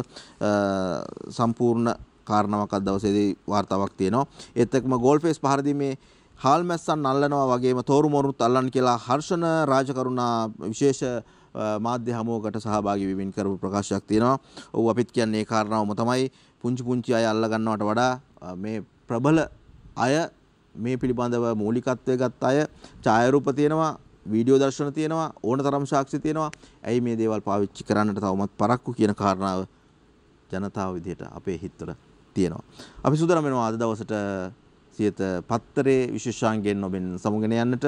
Speaker 1: සම්පූර්ණ කාරණාවක් අද දවසේදී වාර්තාවක් තියෙනවා. ඒත් එක්කම ගෝල්ෆේස් පහරදීමේ හාල් මැස්සන් අල්ලනවා වගේම තෝරු මෝරුත් අල්ලන් කියලා හර්ෂණ රාජකරුණා විශේෂ මාධ්‍ය හමුවකට සහභාගී වෙමින් කරපු ප්‍රකාශයක් තියෙනවා. ඔව් අපිත් කියන්නේ ඒ කාරණාවම තමයි පුංචි පුංචි අය අල්ල ගන්නවට වඩා මේ ප්‍රබල අය මේ පිළිබඳව මූලිකත්වය ගත් අය ඡායරූප තියෙනවා වීඩියෝ දර්ශන තියෙනවා ඕන තරම් සාක්ෂි තියෙනවා ඇයි මේ දේවල් පාවිච්චි කරන්නට තවමත් පරක්කු කියන කාරණාව ජනතාව විදිහට අපේ හිත්වල තියෙනවා. අපි සූදානම් වෙනවා අද දවසට සියත පත්තරේ විශේෂාංගයෙන් ඔබෙන් සමුගෙන යන්නට